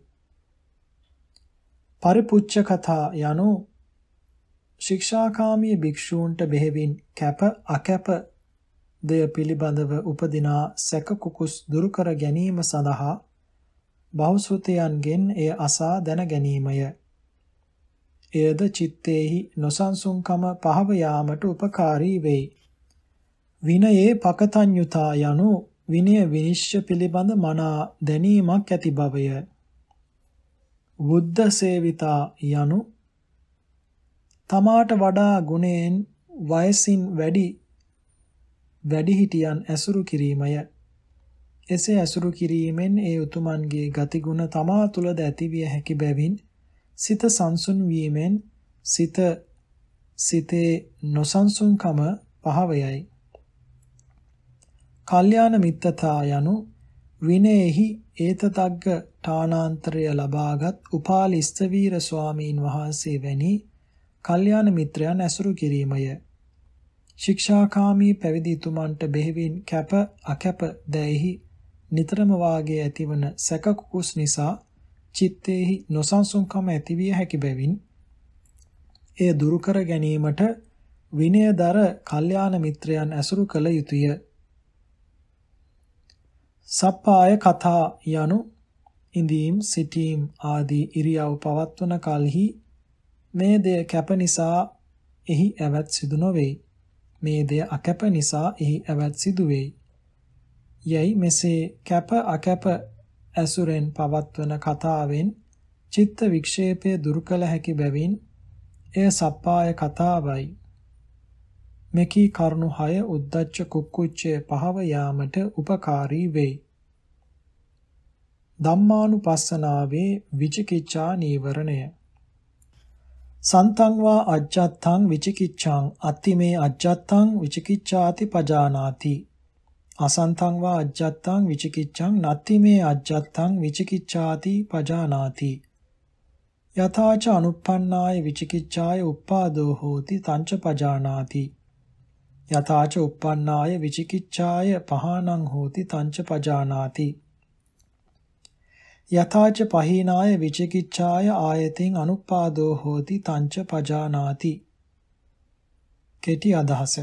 පරිපුච්ඡ කතා යනු ශික්ෂාකාමී භික්ෂූන්ට බෙහෙවින් කැප අකැප දෙය පිළිබඳව උපදිනා සැක කුකුස් දුරු කර ගැනීම සඳහා භෞසුතයන්ගෙන් එය අසා දැන ගැනීමය. එයද චිත්තේහි නොසන්සුන්කම පහව යාමට උපකාරී වෙයි. විනයේ පකතඤ්‍යුතා යනු විනය විනිශ්චය පිළිබඳ මනා දැනීමක් ඇති බවය. බුද්ධ සේවිතා යනු තමාට වඩා ගුණයෙන් වයසින් වැඩි වැඩිහිටියන් ඇසුරු කිරීමය. එසේ ඇසුරු කිරීමෙන් ඒ උතුමන්ගේ ගතිගුණ තමා තුළ ද ඇතිවිය හැකි බැවින් සිත සංසුන් වීමෙන් සිත සිතේ නොසන්සුන්කම පහවයයි. කල්යාණ මිත්තතා යනු විනයෙහි ඒතතග්ග ඨානාන්තරය ලබාගත් උපාලි ස්තවීර ස්වාමීන් වහන්සේ වැනි කල්යාණ මිත්‍රයන් ඇසුරු කිරීමය. ශික්ෂාකාමී පැවිදි තුමන්ට බෙහෙවින් කැප අකැප දැෙහි නිතරම වාගේ ඇතිවන සැක කුකුස් නිසා චිත්තේහි නොසන්සුන්කම ඇතිවිය හැකි බැවින් එය දුරු කර ගැනීමට විනයදර කල්යාණ මිත්‍රයන් ඇසුරු කළ යුතුය. සප්පාය කතා යනු ඉඳීම් සිටීම් ආදී ඉරියව් පවත්වන කලෙහි මේ දෙය කැප නිසා එහි ඇවත් සිදු නොවේ. මේ දෙය අකැප නිසා එහි ඇවත් සිදු වෙයි. යැයි මෙසේ කැප අකැප ඇසුරෙන් පවත්වන කතාවෙන් චිත්ත වික්ෂේපය දුරු කළ හැකි බැවින් එය සප්පාය කතාවයි. මෙකී කරුණු හය උද්දච්ච කුක්කුච්චය පහව යාමට උපකාරී වෙයි. ධම්මානුපස්සනාවේ විචිකිච්ඡා නීවරණය සන්තන්වා අජ්ජත්තං විචිකිච්ඡං අත්තිමේ අජ්ජත්තං විචිකිච්ඡාති පජානාති අසන්තං වා අජ්ජත්තං විචිකිච්ඡං නත්ති මේ අජ්ජත්තං විචිකිච්ඡාති පජානාති යථාච අනුප්පන්නාය විචිකිච්ඡාය උප්පාදෝ හෝති තංච පජානාති යථාච උප්පන්නාය විචිකිච්ඡාය පහානං හෝති තංච පජානාති යථාච පහීනාය විචිකිච්ඡාය ආයතින් අනුපාදෝ හෝති තංච පජානාති කෙටි අදහස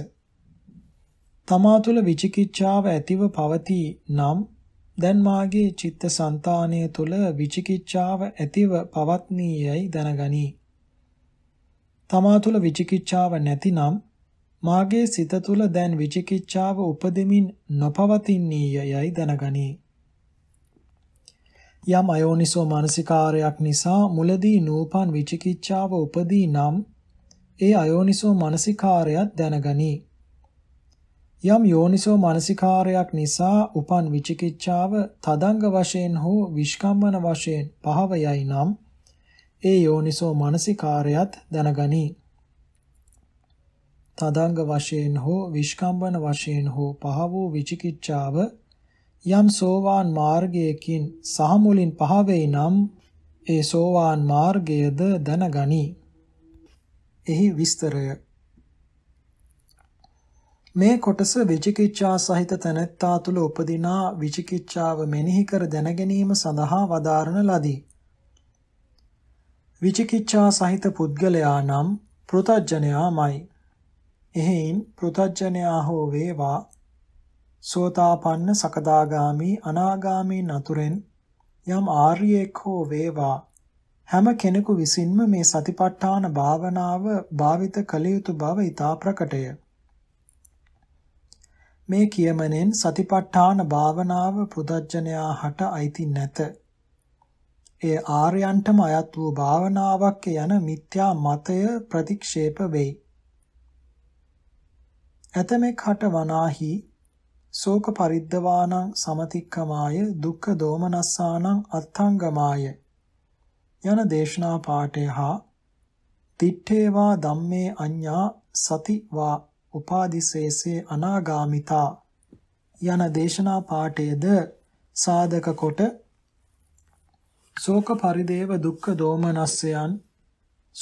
තමා තුළ විචිකිච්ඡාව ඇතිව පවතී නම් දැන් මාගේ චිත්තසංතානය තුළ විචිකිච්ඡාව ඇතිව පවත්නීයයි දැනගනි. තමා තුළ විචිකිච්ඡාව නැතිනම් මාගේ සිත තුළ දැන් විචිකිච්ඡාව උපදෙමින් නොපවතින්නීයයි දැනගනි. යම් අයෝනිසෝ මානසිකාරයක් නිසා මුලදී නූපන් විචිකිච්ඡාව උපදී නම් ඒ අයෝනිසෝ මානසිකාරයත් දැනගනි. යම් යෝනිසෝ මානසිකාරයක් නිසා උපන් විචිකිච්ඡාව තදංග වශයෙන් හෝ විස්කම්මන වශයෙන් පහව යයි නම් ඒ යෝනිසෝ මානසිකාරයත් දැනගනි. තදංග වශයෙන් හෝ විස්කම්බන වශයෙන් හෝ පහ වූ විචිකිච්ඡාව යම් සෝවාන් මාර්ගයකින් සහමුලින් පහවෙයි නම් ඒ සෝවාන් මාර්ගයද දැනගනි. එහි විස්තරය මේ කොටස විචිකිච්ඡා සහිත තැනැත්තා තුළ උපදිනා විචිකිච්ඡාව මෙනෙහි කර දැනගැනීම සඳහා වදාරණ ලදී. විචිකිච්ඡා සහිත පුද්ගලයා නම් පෘතජ්ජනයාමයි. එහෙයින් පෘතජ්ජනයා හෝ වේවා සෝතාපන්න සකදාගාමි අනාගාමි නතුරෙන් යම් ආර්යෙක් හෝ වේවා හැම කෙනෙකු විසින්ම මේ සතිපට්ඨාන භාවනාව භාවිත කළ යුතු බව ඊට ප්‍රකටය. මේ කියමනෙන් සතිපට්ඨාන භාවනාව පුදජ්ජනයා හට අයිති නැත. එය ආර්යයන්ටම අයත් වූ භාවනාවක් යන මිත්‍යා මතය ප්‍රතික්ෂේප වෙයි. ඇතමෙක් හට වනාහි ශෝක පරිද්දවානං සමතික්කමාය දුක්ඛ දෝමනස්සානං අත්ථංගමාය යන දේශනා පාඨය හා තිට්ඨේවා ධම්මේ අඤ්ඤා සති වා උපාදිශේෂේ අනාගාමිතා යන දේශනා පාඨයේද සාධක කොට ශෝක පරිදේව දුක්ඛ දෝමනස්සයන්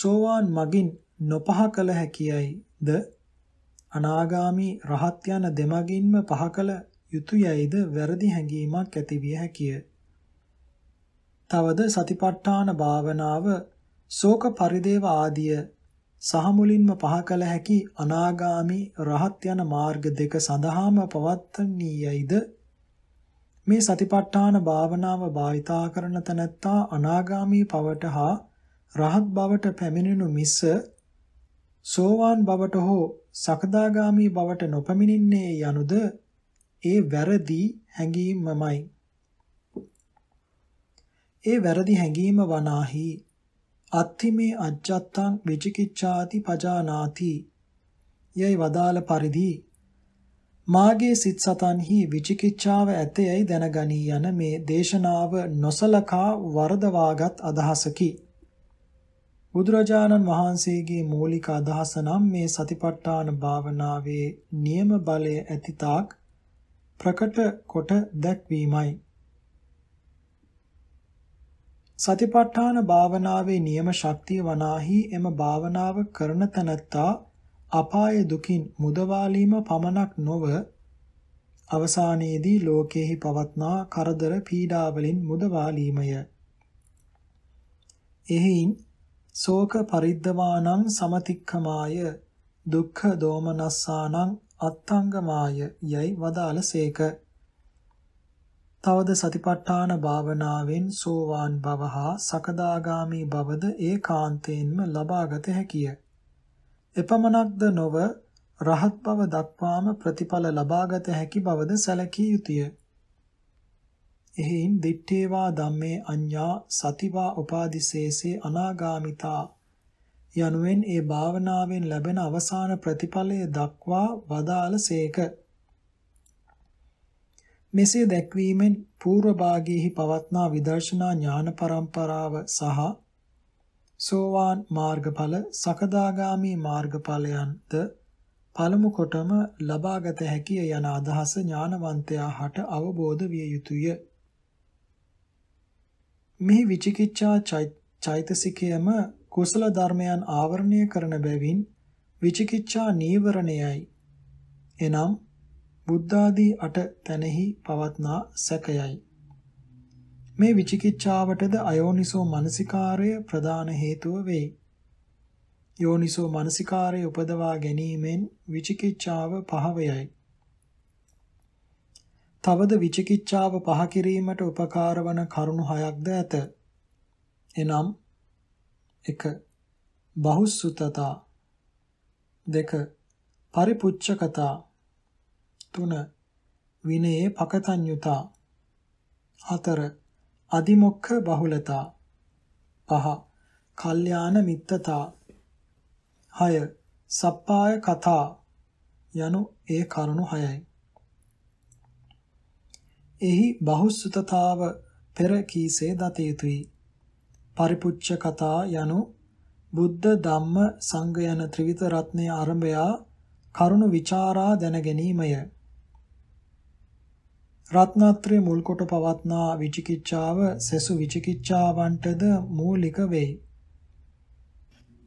සෝවාන් මගින් නොපහ කළ හැකියයිද අනාගාමි රහත් යන දෙමගින්ම පහ කළ යුතුයයිද වැරදි හැඟීමක් ඇතිවිය හැකිය. තවද සතිපට්ඨාන භාවනාව ශෝක පරිදේව ආදිය සහ මුලින්ම පහ කළ හැකි අනාගාමි රහත් යන මාර්ග දෙක සඳහාම පවත්වන්නේයයිද මේ සතිපට්ඨාන භාවනාව භාවිතා කරන තැනැත්තා අනාගාමි පවට හා රහත් බවට පැමිණෙනු මිස සෝවාන් බවට හෝ සකදාගාමි බවට නොපැමිණින්නේ යනුද ඒ වැරදි හැඟීමමයි ඒ වැරදි හැඟීම වනාහි අත්තිමේ අජ්ජත්තං විචිකිච්ඡාති පජානාති යයි වදාළ පරිදි මාගේ සිත් සතන්හි විචිකිච්ඡාව ඇතේයි දැනගනී යන මේ දේශනාව නොසලකා වරදවාගත් අදහසකි බුදුරජාණන් වහන්සේගේ මූලික අදහස නම් මේ සතිපට්ඨාන භාවනාවේ නියම බලය ඇතිතාක් ප්‍රකට කොට දැක්වීමයි සතිපට්ඨාන භාවනාවේ නියම ශක්තිය වනාහි එම භාවනාව කරන තනත්තා අපාය දුකින් මුදවාලීම පමණක් නොව අවසානයේදී ලෝකෙහි පවත්නා කරදර පීඩාවලින් මුදවාලීමය. එහින් ශෝක පරිද්දවානම් සමතික්ඛමාය දුක්ඛ දෝමනස්සානං අත්තංගමාය යයි වදාළසේක. තවද සතිපට්ඨාන භාවනාවෙන් සෝවාන් බව හා සකදාගාමි බවද ඒකාන්තයෙන්ම ලබාගත හැකිය. එපමණක්ද නොව රහත් බව දක්වාම ප්‍රතිඵල ලබාගත හැකි බවද සැලකිය යුතුය. එහෙයින් දිත්තේවා ධම්මේ අඤ්ඤා සතිවා උපාදිසේසේ අනාගාමිතා යනුවෙන් ඒ භාවනාවෙන් ලැබෙන අවසාන ප්‍රතිඵලය දක්වා වදාළ සේක. මෙසේ දැක්වීමෙන් పూర్ව භාගයේහි පවත්නා විදර්ශනා ඥාන પરම්පරාව සහ සෝවාන් මාර්ගඵල සකදාගාමි මාර්ගඵලයන්ද පළමු කොටම ලබාගත හැකිය යන අදහස ඥානවන්තයා හට අවබෝධ විය යුතුය. මෙහි විචිකිච්ඡා චෛතසිකයම කුසල ධර්මයන් ආවරණය කරන බැවින් විචිකිච්ඡා නීවරණයයි. එනම් බුද්ධාදී අට තැනෙහි පවත්නා සැකයයි. මේ විචිකිච්ඡාවටද අයෝනිසෝ මනසිකාරය ප්‍රධාන හේතුව වෙයි. යෝනිසෝ මනසිකාරය උපදවා ගැනීමෙන් විචිකිච්ඡාව පහවයයි. තවද විචිකිච්ඡාව පහ කිරීමට උපකාර වන කරුණු හයක්ද ඇත. එනම් 1. බහුසුතතා 2. පරිපුච්ඡකතා 3 විනයේ පකතඤ්‍යුතා 4 අදිමොක්ඛ බහුලතා 5 කල්යාණ මිත්තතා 6 සප්පාය කතා යනු ඒ කරුණු 6යි එහි බහුසුතතාව පෙර කීසේ දත යුතුයි. පරිපුච්ඡ කතා යනු බුද්ධ ධම්ම සංඝ යන ත්‍රිවිධ රත්නයේ ආරම්භය කරුණු විචාරා දැන ගැනීමය. රත්නත්‍රයේ මුල් කොට පවත්නා විචිකිච්ඡාව සෙසු විචිකිච්ඡාවන්ටද මූලික වෙයි.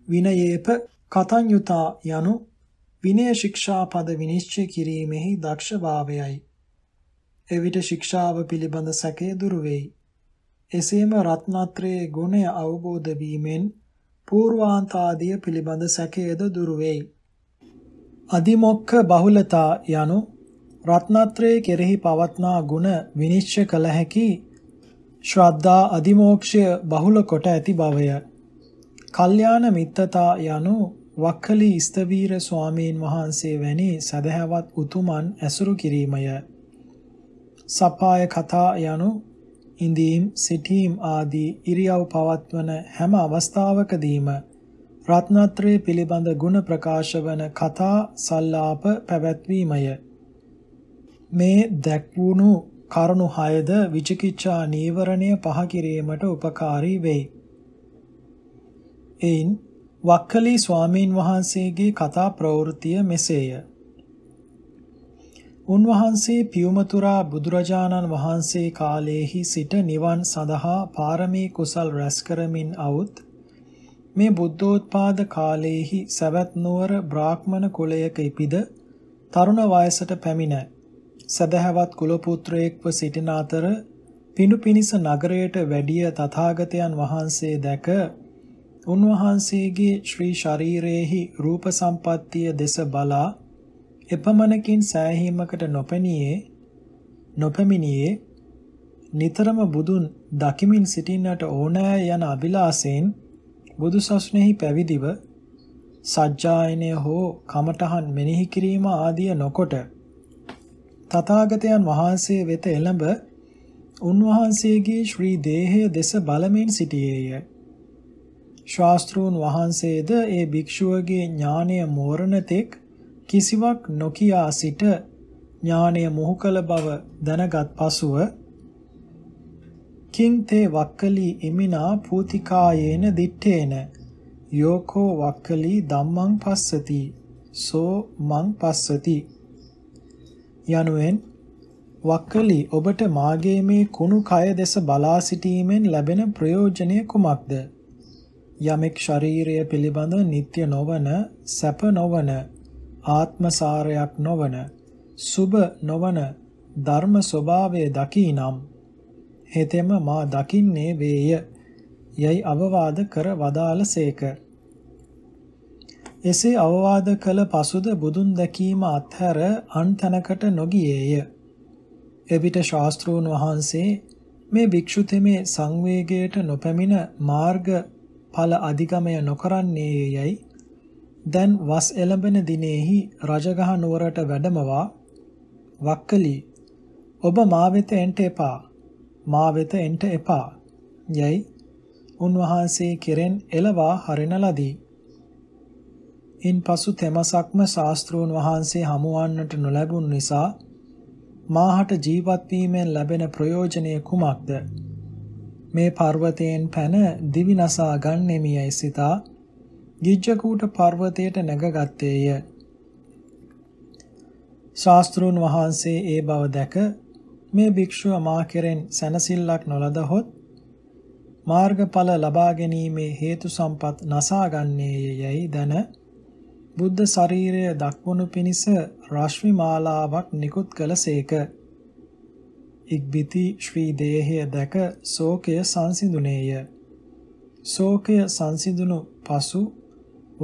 විනයේප කතඤ්‍යුතා යනු විනය ශික්ෂා පද විනිශ්චය කිරීමෙහි දක්ෂභාවයයි. එවිට ශික්ෂාව පිළිබඳ සැකය දුරු වෙයි. එසේම රත්නත්‍රයේ ගුණය අවබෝධ වීමෙන් පූර්වාන්තාදිය පිළිබඳ සැකයද දුරු වෙයි. අදිමොක්ඛ බහුලතා යනු රත්නත්‍රයේ කෙරෙහි පවත්නා ගුණ විනිශ්චය කළ හැකි ශ්‍රද්ධා අධිමෝක්ෂය බහුල කොට ඇති බවය. කල්යාණ මිත්තතා යනු වක්කලි ඉස්තවීර ස්වාමීන් වහන්සේ වැනි සදහැවත් උතුමන් ඇසුරු කිරීමය. සපාය කතා යනු ඉඳීම් සිටීම් ආදී ඉරියව් පවත්වන හැම අවස්ථාවකදීම රත්නත්‍රයේ පිළිබඳ ගුණ ප්‍රකාශ වන කතා සල්ලාප පැවැත්වීමය. මේ දැක්වුණු කරුණු 6ද විචිකිච්ඡා නීවරණය පහ කිරීමට උපකාරී වෙයි. එයින් වක්කලි ස්වාමීන් වහන්සේගේ කතා ප්‍රවෘත්තිය මෙසේය. උන්වහන්සේ පියුමතුරා බුදුරජාණන් වහන්සේ කාලයේහි සිට නිවන් සඳහා පාරමී කුසල් රැස් කරමින් අවුත් මේ බුද්ධෝත්පාද කාලයේහි සවැත් නුවර බ්‍රාහ්මණ කුලයක ඉපිද තරුණ වයසට පැමිණයි. සදහවත් කුලපුත්‍රයෙක්ව සිටින අතර පිඬු පිනිස නගරයට වැඩිය තථාගතයන් වහන්සේ දැක උන්වහන්සේගේ ශ්‍රී ශරීරයේහි රූප සම්පත්තිය දෙස බලා එපමණකින් සෑහීමකට නොපෙනියේ නොපෙමිනියේ නිතරම බුදුන් දකිමින් සිටින්නට ඕනෑ යන අභිලාෂයෙන් බුදුසසුනේහි පැවිදිව සජ්ජායනය හෝ කමඨහන් මෙනෙහි කිරීම ආදිය නොකොට තථාගතයන් වහන්සේ වෙත එළඹ උන්වහන්සේගේ ශ්‍රී දේහය දෙස බලමින් සිටියේය. ශාස්ත්‍රූන් වහන්සේද ඒ භික්ෂුවගේ ඥානය මෝරණතෙක් කිසිවක් නොකියා සිට ඥානය මොහු කළ බව දැනගත් පසුව කිං තේ වක්කලි ඉමිනා පූතිකායේන දිත්තේන යෝකෝ වක්කලි ධම්මං පස්සති සෝ මං පස්සති යනුවෙන් වක්කලි ඔබට මාගේ මේ කුණු කය දෙස බලා සිටීමෙන් ලැබෙන ප්‍රයෝජනය කුමක්ද? යමෙක් ශරීරය පිළිබඳව නিত্য නොවන, සැප නොවන, ආත්මසාරයක් නොවන, සුබ නොවන ධර්ම ස්වභාවය දකිනම් හෙතෙම මා දකින්නේ වේය යයි අවවාද කර වදාළසේක. එසේ අවවාද කළ පසුද බුදුන් දැකීම අත්හැර අන් තැනකට නොගියේය. එවිට ශාස්ත්‍රූන් වහන්සේ මේ භික්ෂුතෙමේ සංවේගයට නොපැමිණ මාර්ග ඵල අධිගමය නොකරන්නේ යයි දැන් වස් එළඹෙන දිනෙහි රජගහ නුවරට වැඩමවා වක්කලි ඔබ මා වෙත එන්ට එපා මා වෙත එන්ට එපා යයි උන්වහන්සේ කෙරෙන් එළවා හරින ලදී ඉන්පසු තෙමසක්ම ශාස්ත්‍රෝන් වහන්සේ හමුවන්නට නොලැබුණු නිසා මාහට ජීවත් වීමෙන් ලැබෙන ප්‍රයෝජනය කුමක්ද? මේ පර්වතයෙන් පැන දිවි නසා ගන්නෙමියයි සිතා ගිජ්ජකූට පර්වතයට නැගගත්තේය. ශාස්ත්‍රූන් වහන්සේ ඒ බව දැක මේ භික්ෂුව මා කෙරෙන් සැනසෙල්ලක් නොලදහොත් මාර්ගඵල ලබා ගැනීමේ හේතු සම්පත් නසා ගන්නේයයි දැන බුද්ධ ශරීරය දක්වනු පිණිස රශ්මි මාලාවක් නිකුත් කළසේක. ඉක්බිති ශ්‍රී දේහය දැක ශෝකය සංසිඳුනේය. ශෝකය සංසිඳුණු පසු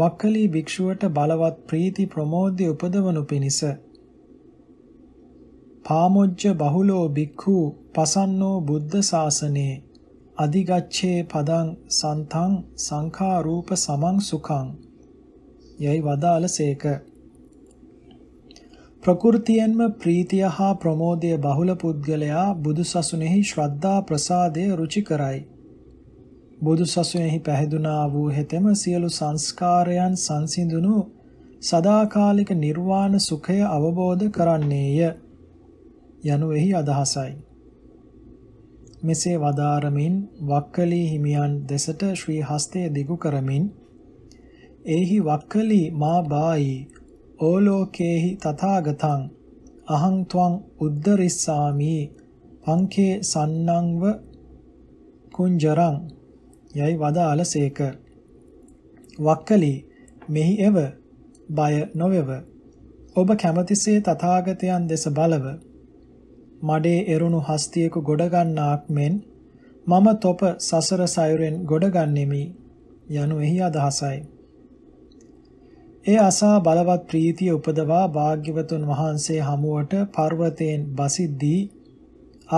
වක්කලී භික්ෂුවට බලවත් ප්‍රීති ප්‍රමෝද්‍ය උපදවනු පිණිස පාමොජ්ජ බහුලෝ භික්ඛු පසන්නෝ බුද්ධ ශාසනේ අධිගච්ඡේ පදං සන්තං සංඛා රූප සමං සුඛං යයි වදාළ සේක. ප්‍රකෘතියෙන්ම ප්‍රීතිය හා ප්‍රමෝදය බහුල පුද්ගලයා බුදුසසුනේහි ශ්‍රද්ධා ප්‍රසාදය රුචි කරයි. බුදුසසුනේහි පැහැදුනා වූ හෙතෙම සියලු සංස්කාරයන් සංසිඳුණු සදාකාලික නිර්වාණ සුඛය අවබෝධ කරන්නේය යනු එහි අදහසයි. මෙසේ වදාරමින් වක්කලී හිමියන් දෙසට ශ්‍රී හස්තය දිගු කරමින් එහි වක්කලි මා බායි ඕලෝකේහි තථාගතං අහං ත්වං උද්ධරිස්සාමි පංකේ සන්නංව කුංජරං යයි වදාළසේක වක්කලි මෙහි එව බය නොවෙව ඔබ කැමතිසේ තථාගතයන් දෙස බලව මඩේ එරුණු හස්තියෙකු ගොඩගන්නාක් මෙන් මම තොප සසර සයුරෙන් ගොඩගන්නෙමි යනු එහි අදහසයි ඒ අසා බලවත් ප්‍රීතිය උපදවා භාග්‍යවතුන් වහන්සේ හමුවට පර්වතයෙන් බසිද්දී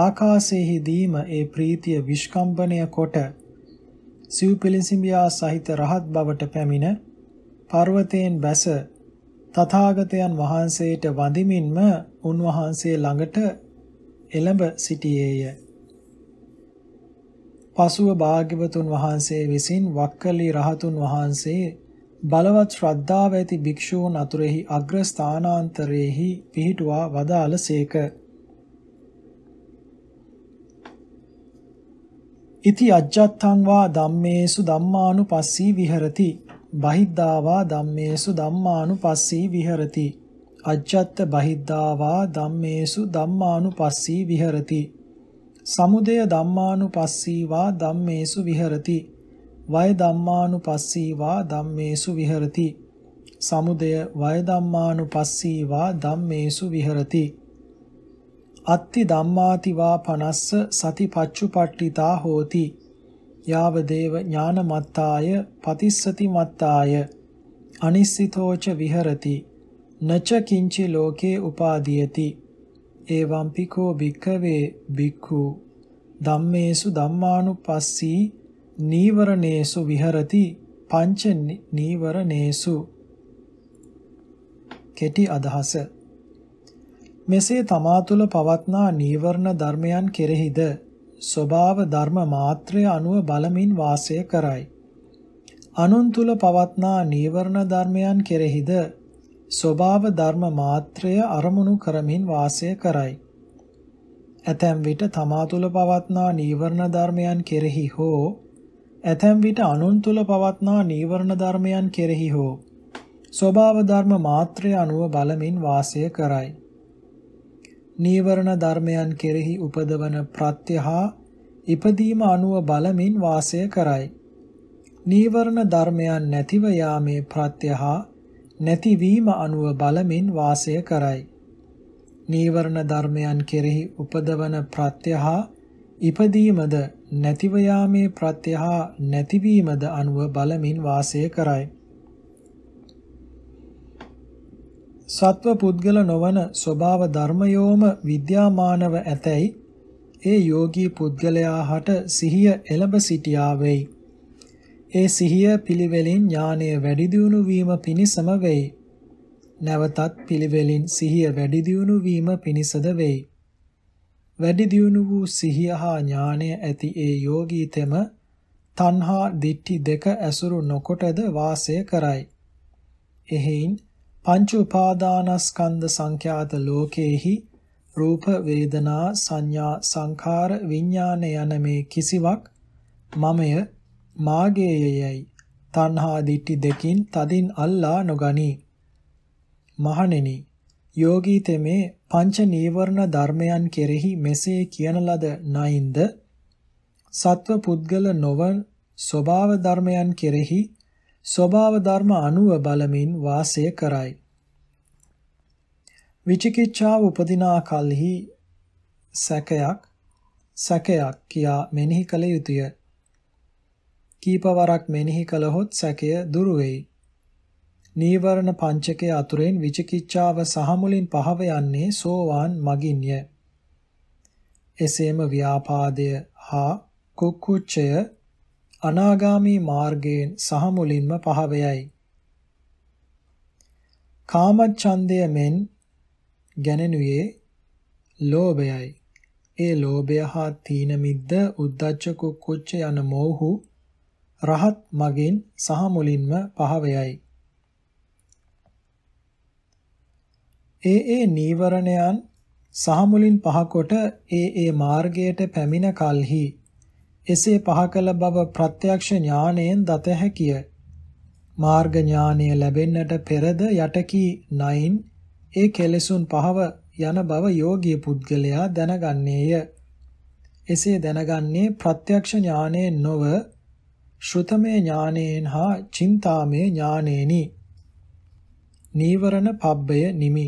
ආකාශයේදීම ඒ ප්‍රීතිය විස්කම්බණය කොට සිව්පිලිසිඹියා සහිත රහත් බවට පැමිණ පර්වතයෙන් බැස තථාගතයන් වහන්සේට වඳිමින්ම උන්වහන්සේ ළඟට එළඹ සිටියේය. පසුව භාග්‍යවතුන් වහන්සේ විසින් වක්කලි රහතුන් වහන්සේ බලවත් ශ්‍රද්ධාව ඇති භික්ෂූන් අතුරෙහි අග්‍ර ස්ථානාන්තරයේහි පිහිටුවා වදාළසේක. ඉති අජ්ජත්තං වා ධම්මේසු ධම්මානුපස්සී විහෙරති. බහිද්ධා වා ධම්මේසු ධම්මානුපස්සී විහෙරති. අජ්ජත්ත බහිද්ධා වා ධම්මේසු ධම්මානුපස්සී විහෙරති. සමුදය ධම්මානුපස්සී වා ධම්මේසු විහෙරති. වය ධම්මානුපස්සීවා ධම්මේසු විහෙරති. සමුදය වය ධම්මානුපස්සීවා ධම්මේසු විහෙරති. අත්ති ධම්මාතිවා පනස්ස සතිපච්චුපට්ඨිතා හෝති. යාව දේව ඥානමත්තාය පතිස්සති මත්තාය අනිස්සිතෝච විහෙරති. නච කිංචි ලෝකේ උපාදීයති. එවම්පිකෝ භික්ඛවේ භික්ඛු ධම්මේසු ධම්මානුපස්සී නීවරණේසු විහරති පංච නීවරණේසු කෙටි අදහස මෙසේ තමා තුළ පවත්නා නීවරණ ධර්මයන් කෙරෙහිද ස්වභාව ධර්ම මාත්‍රය අනුව බලමින් වාසය කරයි අනුන් තුල පවත්නා නීවරණ ධර්මයන් කෙරෙහිද ස්වභාව ධර්ම මාත්‍රය අරමුණු කරමින් වාසය කරයි. ඇතැම් විට තමා තුල පවත්නා නීවරණ ධර්මයන් කෙරෙහි හෝ ඇතැම් විට අනුන් තුල පවත්නා නීවරණ ධර්මයන් කෙරෙහි හෝ ස්වභාව ධර්ම මාත්‍රය අනුව බලමින් වාසය කරයි. නීවරණ ධර්මයන් කෙරෙහි උපදවන ප්‍රත්‍යහා ඉපදීම අනුව බලමින් වාසය කරයි. නීවරණ ධර්මයන් නැතිව යාමේ ප්‍රත්‍යහා නැතිවීම අනුව බලමින් වාසය කරයි. නීවරණ ධර්මයන් කෙරෙහි උපදවන ප්‍රත්‍යහා ඉපදීමද නැතිව යාමේ ප්‍රත්‍යහ නැතිවීමද අනුව බලමින් වාසය කරයි. සත්ව පුද්ගල නොවන ස්වභාව ධර්මයෝම විද්‍යාමානව ඇතැයි ඒ යෝගී පුද්ගලයා හට සිහිය එළඹ සිටියා වෙයි. ඒ සිහිය පිළිවෙලින් ඥානය වැඩි දියුණු වීම පිණිසම වෙයි. නැවතත් පිළිවෙලින් සිහිය වැඩි දියුණු වීම පිණිසද වෙයි. වැඩි දියුණු වූ සිහිය හා ඥානය ඇති ඒ යෝගීතෙම තණ්හා දිට්ඨි දෙක ඇසුරු නොකොටද වාසය කරයි. එහෙයින් පංච උපාදානස්කන්ධ සංඛ්‍යාත ලෝකේහි රූප වේදනා සංඥා සංඛාර විඥාන යන මේ කිසිවක් මමය මාගේයයි තණ්හා දිටි දෙකින් තදින් අල්ලා නොගනි මහණෙනි යෝගී තෙමේ පංච නීවරණ ධර්මයන් කෙරෙහි මෙසේ කියන ලද නයින්ද සත්ව පුද්ගල නොවන ස්වභාව ධර්මයන් කෙරෙහි ස්වභාව ධර්ම අනුව බලමින් වාසය කරයි. විචිකිච්ඡාව උපදිනා කලෙහි සැකයක් සැකයක් කියා මෙනෙහි කළ යුතුය. කීපවරක් මෙනෙහි කළහොත් සැකය දුර වෙයි. නීවරණ පංචකය අතුරෙන් විචිකිච්ඡාව සහ මුලින් පහව යන්නේ සෝවාන් මගින්ය. එසේම ව්‍යාපාදය හා කුක්කුච්චය අනාගාමී මාර්ගයෙන් සහ මුලින්ම පහවයයි. කාමච්ඡන්දය මෙන් ගැනෙනුයේ ලෝභයයි. ඒ ලෝභය හා තීන මිද්ද උද්ධච්ච කුක්කුච්ච යන මෝහු රහත් මගින් සහ මුලින්ම පහවයයි. ඒ ඒ නීවරණයන් සහ මුලින් පහකොට ඒ ඒ මාර්ගයට පැමිණ කලෙහි එසේ පහ කළ බව ප්‍රත්‍යක්ෂ ඥාණයෙන් දත හැකිය. මාර්ග ඥානය ලැබෙන්නට පෙරද යටකී නයින් ඒ කෙලෙසුන් පහව යන බව යෝගී පුද්ගලයා දැනගන්නේය. එසේ දැනගන්නේ ප්‍රත්‍යක්ෂ ඥානයෙන් නොව ශ්‍රුතමේ ඥානයෙන් හා චින්තාමේ ඥානෙනි. නීවරණ පබ්බය නිමි